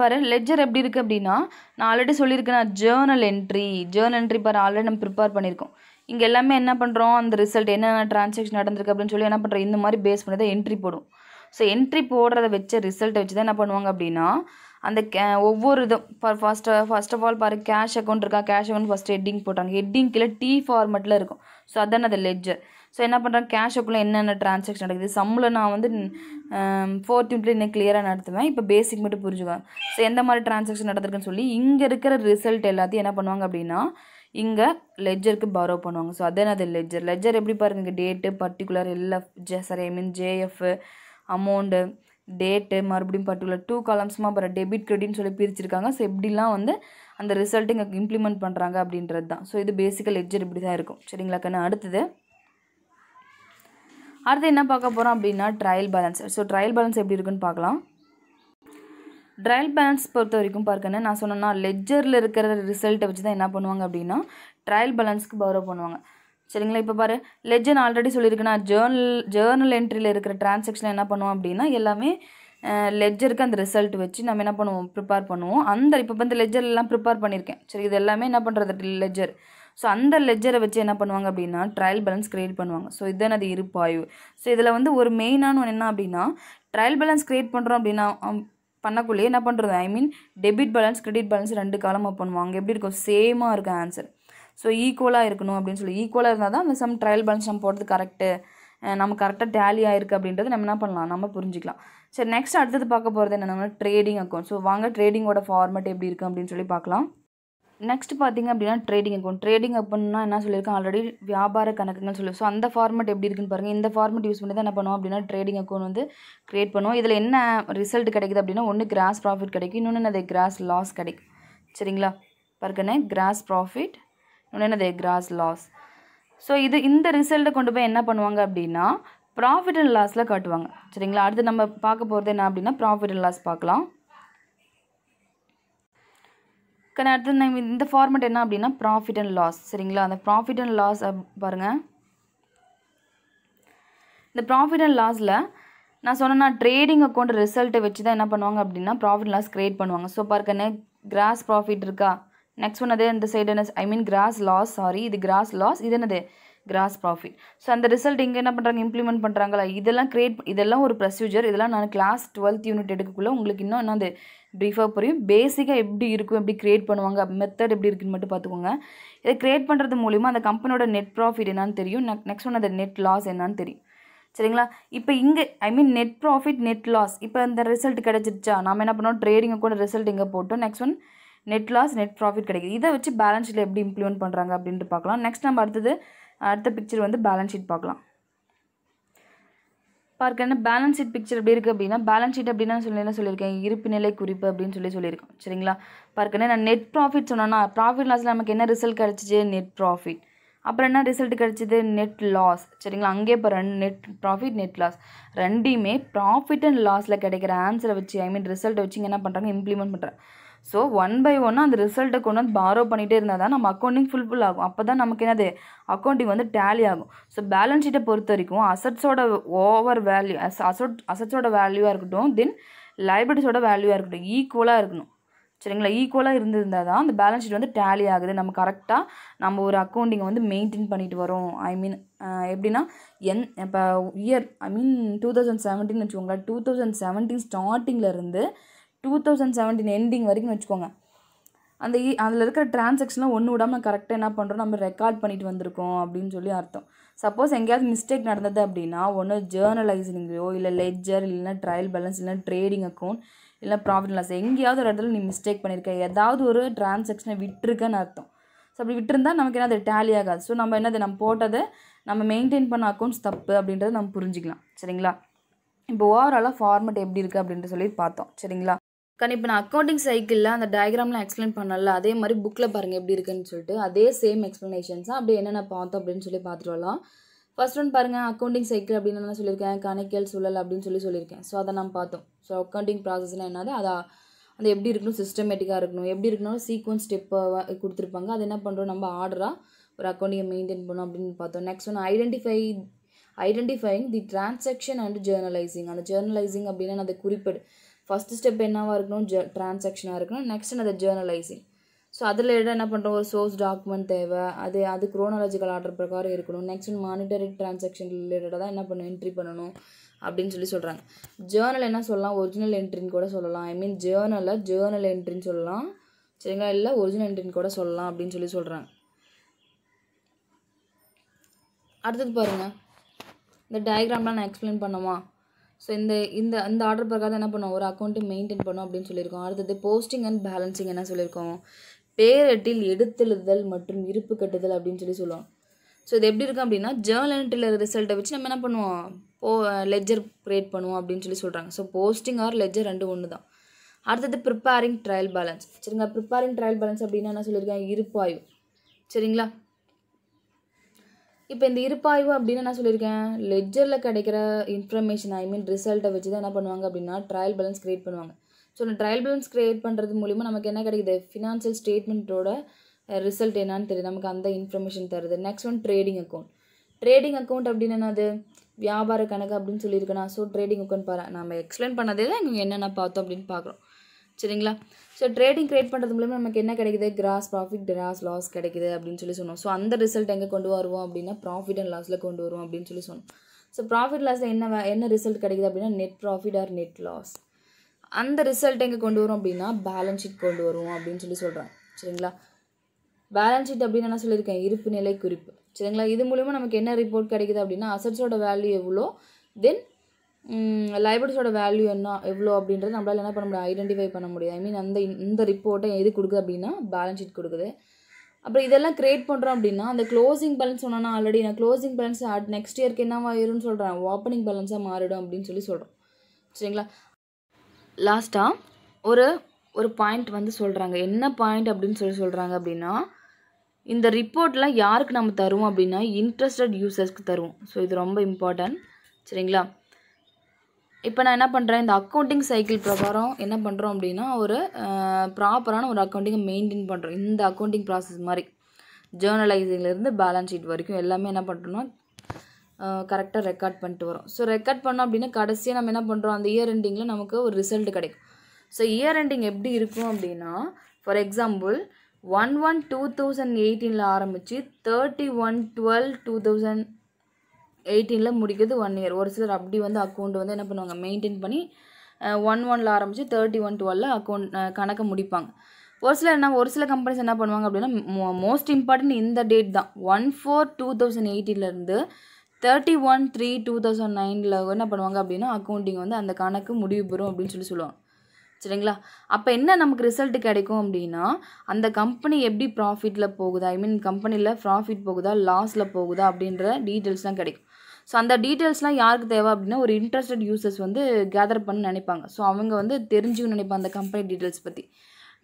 பாரு லெட்ஜர் எப்படி இருக்குது அப்படின்னா நான் ஆல்ரெடி சொல்லியிருக்கேன் ஜேர்னல் என்ட்ரி ஜேர்னல் என்ட்ரி பாரு ஆல்ரெடி நம்ம ப்ரிப்பேர் பண்ணியிருக்கோம் இங்கே எல்லாமே என்ன பண்ணுறோம் அந்த ரிசல்ட் என்னென்ன ட்ரான்சாக்ஷன் நடந்திருக்கு அப்படின்னு சொல்லி என்ன பண்ணுறோம் இந்த மாதிரி பேஸ் பண்ணி தான் என்ட்ரி போடும் ஸோ என்ட்ரி போடுறத வச்ச ரிசல்ட்டை வச்சு தான் என்ன பண்ணுவாங்க அப்படின்னா அந்த கே ஒவ்வொரு இதும் for first first of all பாரு கேஷ் அக்கௌண்ட் இருக்கா கேஷ் அக்கௌண்ட் ஃபஸ்ட்டு ஹெட்டிங் போட்டாங்க ஹெட்டிங் கீழே டி ஃபார்மெட்டில் இருக்கும் ஸோ அதான் அது லெட்ஜர் ஸோ என்ன பண்ணுறாங்க கேஷ் அக்கௌண்ட்டில் என்னென்ன ட்ரான்சாக்ஷன் நடக்குது சம்மில் நான் வந்து ஃபோர்த் யூனிட்ல இன்னும் கிளியராக நடத்துவேன் இப்போ பேசிக் மட்டும் புரிஞ்சுக்குவேன் ஸோ எந்த மாதிரி ட்ரான்சாக்ஷன் நடந்திருக்குன்னு சொல்லி இங்கே இருக்கிற ரிசல்ட் எல்லாத்தையும் என்ன பண்ணுவாங்க அப்படின்னா இங்கே லெஜருக்கு பரோ பண்ணுவாங்க ஸோ அதே அது லெஜர் லெஜர் எப்படி பாருங்க இங்கே டேட்டு பர்டிகுலர் எல்லாம் J sorry I mean JF amount date மறுபடியும் பர்டிகுலர் டூ காலம்ஸ்மாக அப்புறம் டெபிட் கிரெடிட்னு சொல்லி பிரிச்சிருக்காங்க ஸோ எப்படிலாம் வந்து அந்த ரிசல்ட் இங்கே இம்ப்ளிமெண்ட் பண்ணுறாங்க அப்படின்றது தான் ஸோ இது பேசிக்கல் லெஜர் இப்படி தான் இருக்கும் சரிங்களா கண்ணு அடுத்தது அடுத்து என்ன பார்க்க போகிறோம் அப்படின்னா trial balance so trial balance எப்படி இருக்குன்னு பார்க்கலாம் ட்ரையல் பேலன்ஸ் பொறுத்த வரைக்கும் பார்க்கணும் நான் சொன்னேன்னா லெஜரில் இருக்கிற ரிசல்ட்டை வச்சு தான் என்ன பண்ணுவாங்க அப்படின்னா ட்ரையல் பேலன்ஸ்க்கு பவர் பண்ணுவாங்க சரிங்களா இப்போ பாரு லெஜர் ஆல்ரெடி சொல்லியிருக்கேன்னா ஜேர்னல் ஜேர்னல் என்ட்ரியில் இருக்கிற ட்ரான்சாக்ஷன் என்ன பண்ணுவோம் அப்படின்னா எல்லாமே லெஜருக்கு அந்த ரிசல்ட் வச்சு நம்ம என்ன பண்ணுவோம் ப்ரிப்பேர் பண்ணுவோம் அந்த இப்போ வந்து லெஜர்லாம் ப்ரிப்பேர் பண்ணியிருக்கேன் சரி இது எல்லாமே என்ன பண்ணுறது லெஜர் ஸோ அந்த லெஜரை வச்சு என்ன பண்ணுவாங்க அப்படின்னா ட்ரையல் பேலன்ஸ் க்ரியேட் பண்ணுவாங்க ஸோ இதுதான் அது இருப்பாய்வு ஸோ இதில் வந்து ஒரு மெயினான ஒன்று என்ன அப்படின்னா ட்ரையல் பேலன்ஸ் க்ரியேட் பண்ணுறோம் அப்படின்னா பண்ணக்குள்ளேயே என்ன பண்ணுறது I mean debit balance credit balance ரெண்டு காலம் ஓப்பன் வாங்க எப்படி இருக்கும் சேமாக இருக்கும் ஆன்சர் ஸோ ஈக்குவலாக இருக்கணும் அப்படின்னு சொல்லி ஈக்குவலாக இருந்தால் தான் அந்த சம் ட்ரையல் பேலன்ஸ் நம்ம போடுறது கரெக்டு நம்ம கரெக்டாக டேலி ஆயிருக்கு அப்படின்றது நம்ம என்ன பண்ணலாம் நம்ம புரிஞ்சிக்கலாம் சரி நெக்ஸ்ட் அடுத்தது பார்க்க போகிறது என்னென்னா ட்ரேடிங் அக்கௌண்ட் ஸோ வாங்க ட்ரேடிங்கோட ஃபார்மேட் எப்படி இருக்குது அப்படின்னு சொல்லி பார்க்கலாம் நெக்ஸ்ட் பார்த்திங்க அப்படின்னா ட்ரேடிங் அக்கௌண்ட் ட்ரேடிங் அக்கௌண்ட்னா என்ன சொல்லியிருக்கேன் ஆல்ரெடி வியாபார கணக்குன்னு சொல்லி ஸோ அந்த ஃபார்மெட் எப்படி இருக்குன்னு பாருங்கள் இந்த ஃபார்மெட் யூஸ் பண்ணி தான் என்ன பண்ணுவோம் அப்படின்னா ட்ரேடிங் அக்கௌண்ட் வந்து க்ரியேட் பண்ணுவோம் இதில் என்ன ரிசல்ட் கிடைக்குது அப்படின்னா ஒன்று கிராஸ் ப்ராஃபிட் கிடைக்கும் இன்னொன்று என்னது கிராஸ் லாஸ் கிடைக்கும் சரிங்களா பாருக்கண்ணே கிராஸ் ப்ராஃபிட் இன்னொன்று என்னது கிராஸ் லாஸ் ஸோ இது இந்த ரிசல்ட்டை கொண்டு போய் என்ன பண்ணுவாங்க அப்படின்னா ப்ராஃபிட் அண்ட் லாஸில் காட்டுவாங்க சரிங்களா அடுத்து நம்ம பார்க்க போகிறது என்ன அப்படின்னா ப்ராஃபிட் அண்ட் லாஸ் பார்க்கலாம் அடுத்து நம்ம இந்த ஃபார்மெட் என்ன அப்படின்னா ப்ராஃபிட் அண்ட் லாஸ் சரிங்களா அந்த ப்ராஃபிட் அண்ட் லாஸ் பாருங்கள் இந்த ப்ராஃபிட் அண்ட் லாஸில் நான் சொன்னேன்னா ட்ரேடிங் அக்கௌண்ட் ரிசல்ட்டை வச்சு தான் என்ன பண்ணுவாங்க அப்படின்னா ப்ராஃபிட் லாஸ் க்ரியேட் பண்ணுவாங்க ஸோ பாருக்கண்ணே கிராஸ் ப்ராஃபிட் இருக்கா நெக்ஸ்ட் ஒன் அதே இந்த சைடு என்ன I mean gross loss sorry இது கிராஸ் லாஸ் இது என்னது கிராஸ் ப்ராஃபிட் ஸோ அந்த ரிசல்ட் இங்கே என்ன பண்ணுறாங்க இம்ப்ளிமெண்ட் பண்ணுறாங்களா இதெல்லாம் கிரியேட் இதெல்லாம் ஒரு ப்ரொசீஜர் இதெல்லாம் நான் கிளாஸ் டுவெல்த் யூனிட் எடுக்கக்குள்ளே உங்களுக்கு இன்னும் என்ன அது ப்ரீஃபாக புரியும் பேசிக்காக எப்படி இருக்கும் எப்படி க்ரியேட் பண்ணுவாங்க மெத்தட் எப்படி இருக்குன்னு மட்டும் பார்த்துக்கோங்க இதை க்ரியேட் பண்ணுறது மூலிமா அந்த கம்பெனியோட நெட் ப்ராஃபிட் என்னான்னு தெரியும் நெக்ஸ்ட் ஒன் அந்த நெட் லாஸ் என்னான்னு தெரியும் சரிங்களா இப்போ இங்கே I mean net profit net loss இப்போ அந்த ரிசல்ட் கிடச்சிருச்சா நம்ம என்ன பண்ணோம் ட்ரேடிங்கை கூட ரிசல்ட் இங்கே போட்டோம் next one net loss net profit கிடைக்குது இதை வச்சு பேலன்ஸில் எப்படி இம்ப்ளிமெண்ட் பண்ணுறாங்க அப்படின்ட்டு பார்க்கலாம் நெக்ஸ்ட் நம்ம அடுத்தது அடுத்த பிக்சர் வந்து பேலன்ஸ் ஷீட் பார்க்கலாம் பார்க்க என்ன பேலன்ஸ் ஷீட் பிக்சர் எப்படி இருக்குது அப்படின்னா பேலன்ஸ் ஷீட் அப்படின்னா சொல்லி என்ன சொல்லியிருக்கேன் இருப்புநிலை குறிப்பு அப்படின்னு சொல்லி சொல்லியிருக்கோம் சரிங்களா பார்க்கணும் நான் நெட் ப்ராஃபிட் சொன்னோன்னா ப்ராஃபிட் லாஸில் நமக்கு என்ன ரிசல்ட் கிடச்சிச்சு நெட் ப்ராஃபிட் அப்புறம் என்ன ரிசல்ட் கிடச்சிது நெட் லாஸ் சரிங்களா அங்கே இப்போ ரெண்டு நெட் ப்ராஃபிட் நெட் லாஸ் ரெண்டையுமே ப்ராஃபிட் அண்ட் லாஸில் கிடைக்கிற ஆன்சரை வச்சு ஐ மீன் ரிசல்ட்டை வச்சு என்ன பண்ணுறாங்க இம்ப்ளிமெண்ட் பண்ணுறேன் ஸோ ஒன் பை ஒன்னாக அந்த ரிசல்ட்டை கொண்டு வந்து பாரோ பண்ணிகிட்டே இருந்தால் தான் நம்ம அக்கௌண்டிங் ஃபுல்ஃபுல் ஆகும் அப்போ தான் நமக்கு என்னது அக்கௌண்டிங் வந்து டேலி ஆகும் ஸோ பேலன்ஸ் ஷீட்டை பொறுத்த வரைக்கும் அசட்ஸோட ஓவர் வேல்யூ அஸ் அசட் அசட்ஸோட வேல்யூவாக இருக்கட்டும் தென் லைப்ரரிஸோட வேல்யூவாக இருக்கட்டும் ஈக்குவலாக இருக்கணும் சரிங்களா ஈக்குவலாக இருந்திருந்தால் தான் அந்த பேலன்ஸ் ஷீட் வந்து டேலி ஆகுது நம்ம கரெக்டாக நம்ம ஒரு அக்கௌண்டிங்கை வந்து மெயின்டைன் பண்ணிட்டு வரோம் ஐ மீன் எப்படின்னா என் இப்போ year I mean two thousand seventeen வச்சுக்கோங்களேன் டூ தௌசண்ட் செவன்டீன் ஸ்டார்டிங்கில் இருந்து டூ தௌசண்ட் செவன்டீன் எண்டிங் வரைக்கும் வச்சுக்கோங்க அந்த அதில் இருக்கிற டிரான்சாக்ஷன்லாம் ஒன்று விடாமல் கரெக்டாக என்ன பண்ணுறோம் நம்ம ரெக்கார்ட் பண்ணிட்டு வந்திருக்கோம் அப்படின்னு சொல்லி அர்த்தம் சப்போஸ் எங்கேயாவது மிஸ்டேக் நடந்தது அப்படின்னா ஒன்று ஜேர்னலைசிங்லையோ இல்லை லெஜர் இல்லைன்னா ட்ரையல் பேலன்ஸ் இல்லைன்னா ட்ரேடிங் அக்கௌண்ட் இல்லை ப்ராஃபிட் லாஸ் எங்கேயாவது ஒரு இடத்துல நீ மிஸ்டேக் பண்ணியிருக்க ஏதாவது ஒரு டிரான்சாக்ஷனை விட்டுருக்கன்னு அர்த்தம் ஸோ அப்படி விட்டுருந்தால் நமக்கு என்ன அது டேலி ஆகாது ஸோ நம்ம என்னது நம்ம போட்டதை நம்ம மெயின்டைன் பண்ண அக்கௌண்ட்ஸ் தப்பு அப்படின்றத நம்ம புரிஞ்சிக்கலாம் சரிங்களா இப்போ ஓவராலாக ஃபார்மெட் எப்படி இருக்குது அப்படின்ட்டு சொல்லி பார்த்தோம் சரிங்களா கண்ணி இப்போ நான் அக்கௌண்டிங் சைக்கிளில் அந்த டயக்ராம்லாம் எக்ஸ்பிளைன் பண்ணல அதே மாதிரி புக்கில் பாருங்கள் எப்படி இருக்குன்னு சொல்லிட்டு அதே சேம் எக்ஸ்ப்ளனேஷன்ஸாக அப்படி என்னென்ன பார்த்தோம் அப்படின்னு சொல்லி பார்த்துட்டு வரலாம் ஃபர்ஸ்ட் ஒன் பாருங்கள் அக்கௌண்டிங் சைக்கிள் அப்படின்னு சொல்லியிருக்கேன் கணக்கியல் சூழல் அப்படின்னு சொல்லி சொல்லியிருக்கேன் ஸோ அதை நம்ம பார்த்தோம் ஸோ அக்கௌண்டிங் ப்ராசஸ்னால் என்னது அதை அது எப்படி இருக்கணும் சிஸ்டமேட்டிக்காக இருக்கணும் எப்படி இருக்கணும் சீக்வன்ஸ் ஸ்டெப்பை கொடுத்துருப்பாங்க அது என்ன பண்ணுறோம் நம்ம ஆர்டராக ஒரு அக்கௌண்டிங்கை மெயின்டைன் பண்ணோம் அப்படின்னு பார்த்தோம் next one identify identifying the transaction and journalising அந்த ஜேர்னலைசிங் அப்படின்னா அதை குறிப்பிடு ஃபஸ்ட்டு ஸ்டெப் என்னவாக இருக்கணும் ஜ ட்ரான்சாக்ஷனாக இருக்கணும் நெக்ஸ்ட் அந்த ஜேர்னலைசிங் ஸோ அதில் இடம் என்ன பண்ணுறோம் ஒரு சோர்ஸ் டாக்குமெண்ட் தேவை அது அது குரோனாலஜிக்கல் ஆர்டர் பிரகாரம் இருக்கணும் நெக்ஸ்ட் மானிட்டரி டிரான்சாக்ஷன் ரிலேட்டடாக தான் என்ன பண்ணணும் என்ட்ரி பண்ணணும் அப்படின்னு சொல்லி சொல்கிறாங்க ஜேர்னல் என்ன சொல்லலாம் ஒரிஜினல் என்ட்ரின்னு கூட சொல்லலாம் ஐ மீன் ஜேர்னலில் ஜேர்னல் என்ட்ரின்னு சொல்லலாம் சரிங்களா இல்லை ஒரிஜினல் என்ட்ரின்னு கூட சொல்லலாம் அப்படின்னு சொல்லி சொல்கிறாங்க அடுத்தது பாருங்கள் இந்த டயக்ராம்லாம் நான் எக்ஸ்பிளைன் பண்ணமா ஸோ இந்த இந்த அந்த ஆர்டர் பிரகாரம் என்ன பண்ணோம் ஒரு அக்கௌண்ட்டு மெயின்டைன் பண்ணும் அப்படின்னு சொல்லியிருக்கோம் அடுத்தது போஸ்டிங் அண்ட் பேலன்சிங் என்ன சொல்லியிருக்கோம் பேரெட்டில் எடுத்தெழுதல் மற்றும் இருப்பு கட்டுதல் அப்படின்னு சொல்லி சொல்லுவோம் ஸோ இது எப்படி இருக்கும் அப்படின்னா ஜேர்னல் என்ட்ரியில் ரிசல்ட்டை வச்சு நம்ம என்ன பண்ணுவோம் போ லெஜர் க்ரியேட் பண்ணுவோம் அப்படின்னு சொல்லி சொல்கிறாங்க ஸோ போஸ்டிங் ஆர் லெஜர் ரெண்டு ஒன்று தான் அடுத்தது ப்ரிப்பேரிங் ட்ரையல் பேலன்ஸ் சரிங்களா ப்ரிப்பேரிங் ட்ரையல் பேலன்ஸ் அப்படின்னா என்ன சொல்லியிருக்கேன் இருப்பாயு சரிங்களா இப்போ இந்த இருப்பாய்வு அப்படின்னு நான் சொல்லியிருக்கேன் லெட்ஜரில் கிடைக்கிற இன்ஃபர்மேஷன் ஐ மீன் ரிசல்ட்டை வச்சு தான் என்ன பண்ணுவாங்க அப்படின்னா ட்ரையல் பேலன்ஸ் க்ரியேட் பண்ணுவாங்க ஸோ அந்த ட்ரையல் பேலன்ஸ் க்ரியேட் பண்ணுறது மூலிமா நமக்கு என்ன கிடைக்குது ஃபினான்ஷியல் ஸ்டேட்மெண்ட்டோட ரிசல்ட் என்னன்னு தெரியுது நமக்கு அந்த இன்ஃபர்மேஷன் தருது next one trading account trading account அப்படின்னு என்னது வியாபார கணக்கு அப்படின்னு சொல்லியிருக்கேன் ஸோ ட்ரேடிங் அக்கௌண்ட் பாரு நம்ம எக்ஸ்பிளைன் பண்ணதே தான் இங்கே என்னென்ன பார்த்தோம் அப்படின்னு பார்க்குறோம் சரிங்களா ஸோ ட்ரேடிங் க்ரியேட் பண்ணுறது மூலமாக நமக்கு என்ன கிடைக்குது கிராஸ் ப்ராஃபிட் கிராஸ் லாஸ் கிடைக்குது அப்படின்னு சொல்லி சொன்னோம் ஸோ அந்த ரிசல்ட் எங்கே கொண்டு வருவோம் அப்படின்னா ப்ராஃபிட் அண்ட் லாஸில் கொண்டு வருவோம் அப்படின்னு சொல்லி சொன்னோம் ஸோ ப்ராஃபிட் லாஸில் என்ன என்ன ரிசல்ட் கிடைக்குது அப்படின்னா net profit or net loss அந்த ரிசல்ட் எங்கே கொண்டு வரும் அப்படின்னா பேலன்ஸ் ஷீட் கொண்டு வருவோம் அப்படின்னு சொல்லி சொல்கிறேன் சரிங்களா பேலன்ஸ் ஷீட் அப்படின்னு நான் சொல்லியிருக்கேன் இருப்பு நிலை குறிப்பு சரிங்களா இது மூலிமா நமக்கு என்ன ரிப்போர்ட் கிடைக்குது அப்படின்னா அசட்ஸோட வேல்யூ எவ்வளோ தென் லைப்ரரிஸோட வேல்யூ என்ன எவ்வளோ அப்படின்றது நம்மளால் என்ன பண்ண முடியும் ஐடென்டிஃபை பண்ண முடியும் ஐ மீன் அந்த இந்த ரிப்போர்ட்டை எது கொடுக்குது அப்படின்னா பேலன்ஸ் ஷீட் கொடுக்குது அப்புறம் இதெல்லாம் க்ரியேட் பண்ணுறோம் அப்படின்னா அந்த க்ளோசிங் பேலன்ஸ் சொன்னால் ஆல்ரெடி நான் க்ளோசிங் பேலன்ஸ் அட் நெக்ஸ்ட் இயர்க்கு என்னவாயிரும்னு சொல்கிறேன் ஓப்பனிங் பேலன்ஸாக மாறிடும் அப்படின்னு சொல்லி சொல்கிறோம் சரிங்களா லாஸ்ட்டாக ஒரு ஒரு பாயிண்ட் வந்து சொல்கிறாங்க என்ன பாயிண்ட் அப்படின்னு சொல்லி சொல்கிறாங்க அப்படின்னா இந்த ரிப்போர்ட்லாம் யாருக்கு நம்ம தருவோம் அப்படின்னா இன்ட்ரெஸ்டட் யூசர்ஸ்க்கு தருவோம் ஸோ இது ரொம்ப இம்பார்ட்டன்ட் சரிங்களா இப்போ நான் என்ன பண்ணுறேன் இந்த அக்கௌண்டிங் சைக்கிள் பிரகாரம் என்ன பண்ணுறோம் அப்படின்னா ஒரு ப்ராப்பரான ஒரு அக்கௌண்டிங்கை மெயின்டைன் பண்ணுறோம் இந்த அக்கௌண்டிங் ப்ராசஸ் மாதிரி ஜேர்னலைசிங்லேருந்து பேலன்ஸ் ஷீட் வரைக்கும் எல்லாமே என்ன பண்ணுறோம்னா கரெக்டாக ரெக்கார்ட் பண்ணிட்டு வரோம் ஸோ ரெக்கார்ட் பண்ணோம் அப்படின்னா கடைசியாக நம்ம என்ன பண்ணுறோம் அந்த இயர் எண்டிங்கில் நமக்கு ஒரு ரிசல்ட் கிடைக்கும் ஸோ இயர் எண்டிங் எப்படி இருக்கும் அப்படின்னா for example one one two thousand எயிட்டீனில் ஆரம்பித்து thirty one twelve two thousand எயிட்டீனில் முடிக்கிறது ஒன் இயர் ஒரு சிலர் அப்படி வந்து அக்கௌண்ட் வந்து என்ன பண்ணுவாங்க மெயின்டைன் பண்ணி ஒன் ஒனில் ஆரம்பித்து தேர்ட்டி ஒன் டுவெலில் அக்கௌண்ட் கணக்கை முடிப்பாங்க ஒரு சில என்ன ஒரு சில கம்பெனிஸ் என்ன பண்ணுவாங்க அப்படின்னா மோஸ்ட் இம்பார்ட்டன்ட் இந்த டேட் தான் ஒன் ஃபோர் டூ தௌசண்ட் எயிட்டிலேருந்து thirty one three two thousand நைனில் என்ன பண்ணுவாங்க அப்படின்னா அக்கௌண்டிங் வந்து அந்த கணக்கு முடிவு பெறும் அப்படின்னு சொல்லி சொல்லுவாங்க சரிங்களா அப்போ என்ன நமக்கு ரிசல்ட் கிடைக்கும் அப்படின்னா அந்த கம்பெனி எப்படி ப்ராஃபிட்டில் போகுதா ஐ மீன் கம்பெனியில் ப்ராஃபிட் போகுதா லாஸில் போகுதா அப்படின்ற டீட்டெயில்ஸ்லாம் கிடைக்கும் ஸோ அந்த டீட்டெயில்ஸ்லாம் யாருக்கு தேவை அப்படின்னா ஒரு இன்ட்ரெஸ்டட் யூசர்ஸ் வந்து கேதர் பண்ணி நினைப்பாங்க ஸோ அவங்க வந்து தெரிஞ்சுக்கணும் நினைப்பாங்க அந்த கம்பெனி டீட்டெயில்ஸ் பற்றி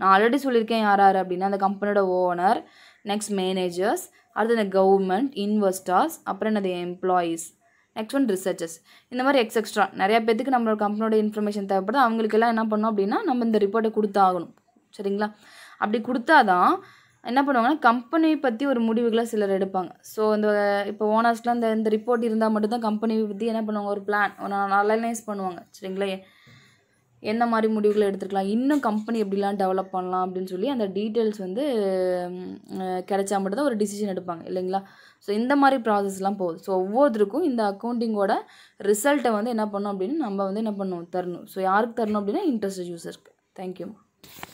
நான் ஆல்ரெடி சொல்லியிருக்கேன் யார் யார் அப்படின்னா அந்த கம்பெனியோட ஓனர் நெக்ஸ்ட் மேனேஜர்ஸ் அடுத்து இந்த கவர்மெண்ட் இன்வெஸ்டர்ஸ் அப்புறம் என்னது எம்ப்ளாயீஸ் நெக்ஸ்ட் ஒன் ரிசர்ச்சர்ஸ் இந்த மாதிரி எக்ஸெக்ட்ரா நிறையா பேத்துக்கு நம்மளோட கம்பெனியோட இன்ஃபர்மேஷன் தேவைப்படுது அவங்களுக்கெல்லாம் என்ன பண்ணோம் அப்படின்னா நம்ம இந்த ரிப்போர்ட்டை கொடுத்தாகணும் சரிங்களா அப்படி கொடுத்தா தான் என்ன பண்ணுவாங்கன்னா கம்பெனி பற்றி ஒரு முடிவுகளை சிலர் எடுப்பாங்க ஸோ இந்த இப்போ ஓனர்ஸ்லாம் இந்த இந்த ரிப்போர்ட் இருந்தால் மட்டும்தான் கம்பெனி பற்றி என்ன பண்ணுவாங்க ஒரு பிளான் அனலைஸ் பண்ணுவாங்க சரிங்களா என்ன மாதிரி முடிவுகளை எடுத்துக்கலாம் இன்னும் கம்பெனி எப்படிலாம் டெவலப் பண்ணலாம் அப்படின்னு சொல்லி அந்த டீட்டெயில்ஸ் வந்து கிடைச்சா மட்டும்தான் ஒரு டிசிஷன் எடுப்பாங்க இல்லைங்களா ஸோ இந்த மாதிரி ப்ராசஸ்லாம் போகுது ஸோ ஒவ்வொருத்தருக்கும் இந்த அக்கௌண்டிங்கோட ரிசல்ட்டை வந்து என்ன பண்ணோம் அப்படின்னு நம்ம வந்து என்ன பண்ணுவோம் தரணும் ஸோ யாருக்கு தரணும் அப்படின்னா இன்ட்ரெஸ்ட் இருக்குது தேங்க்யூ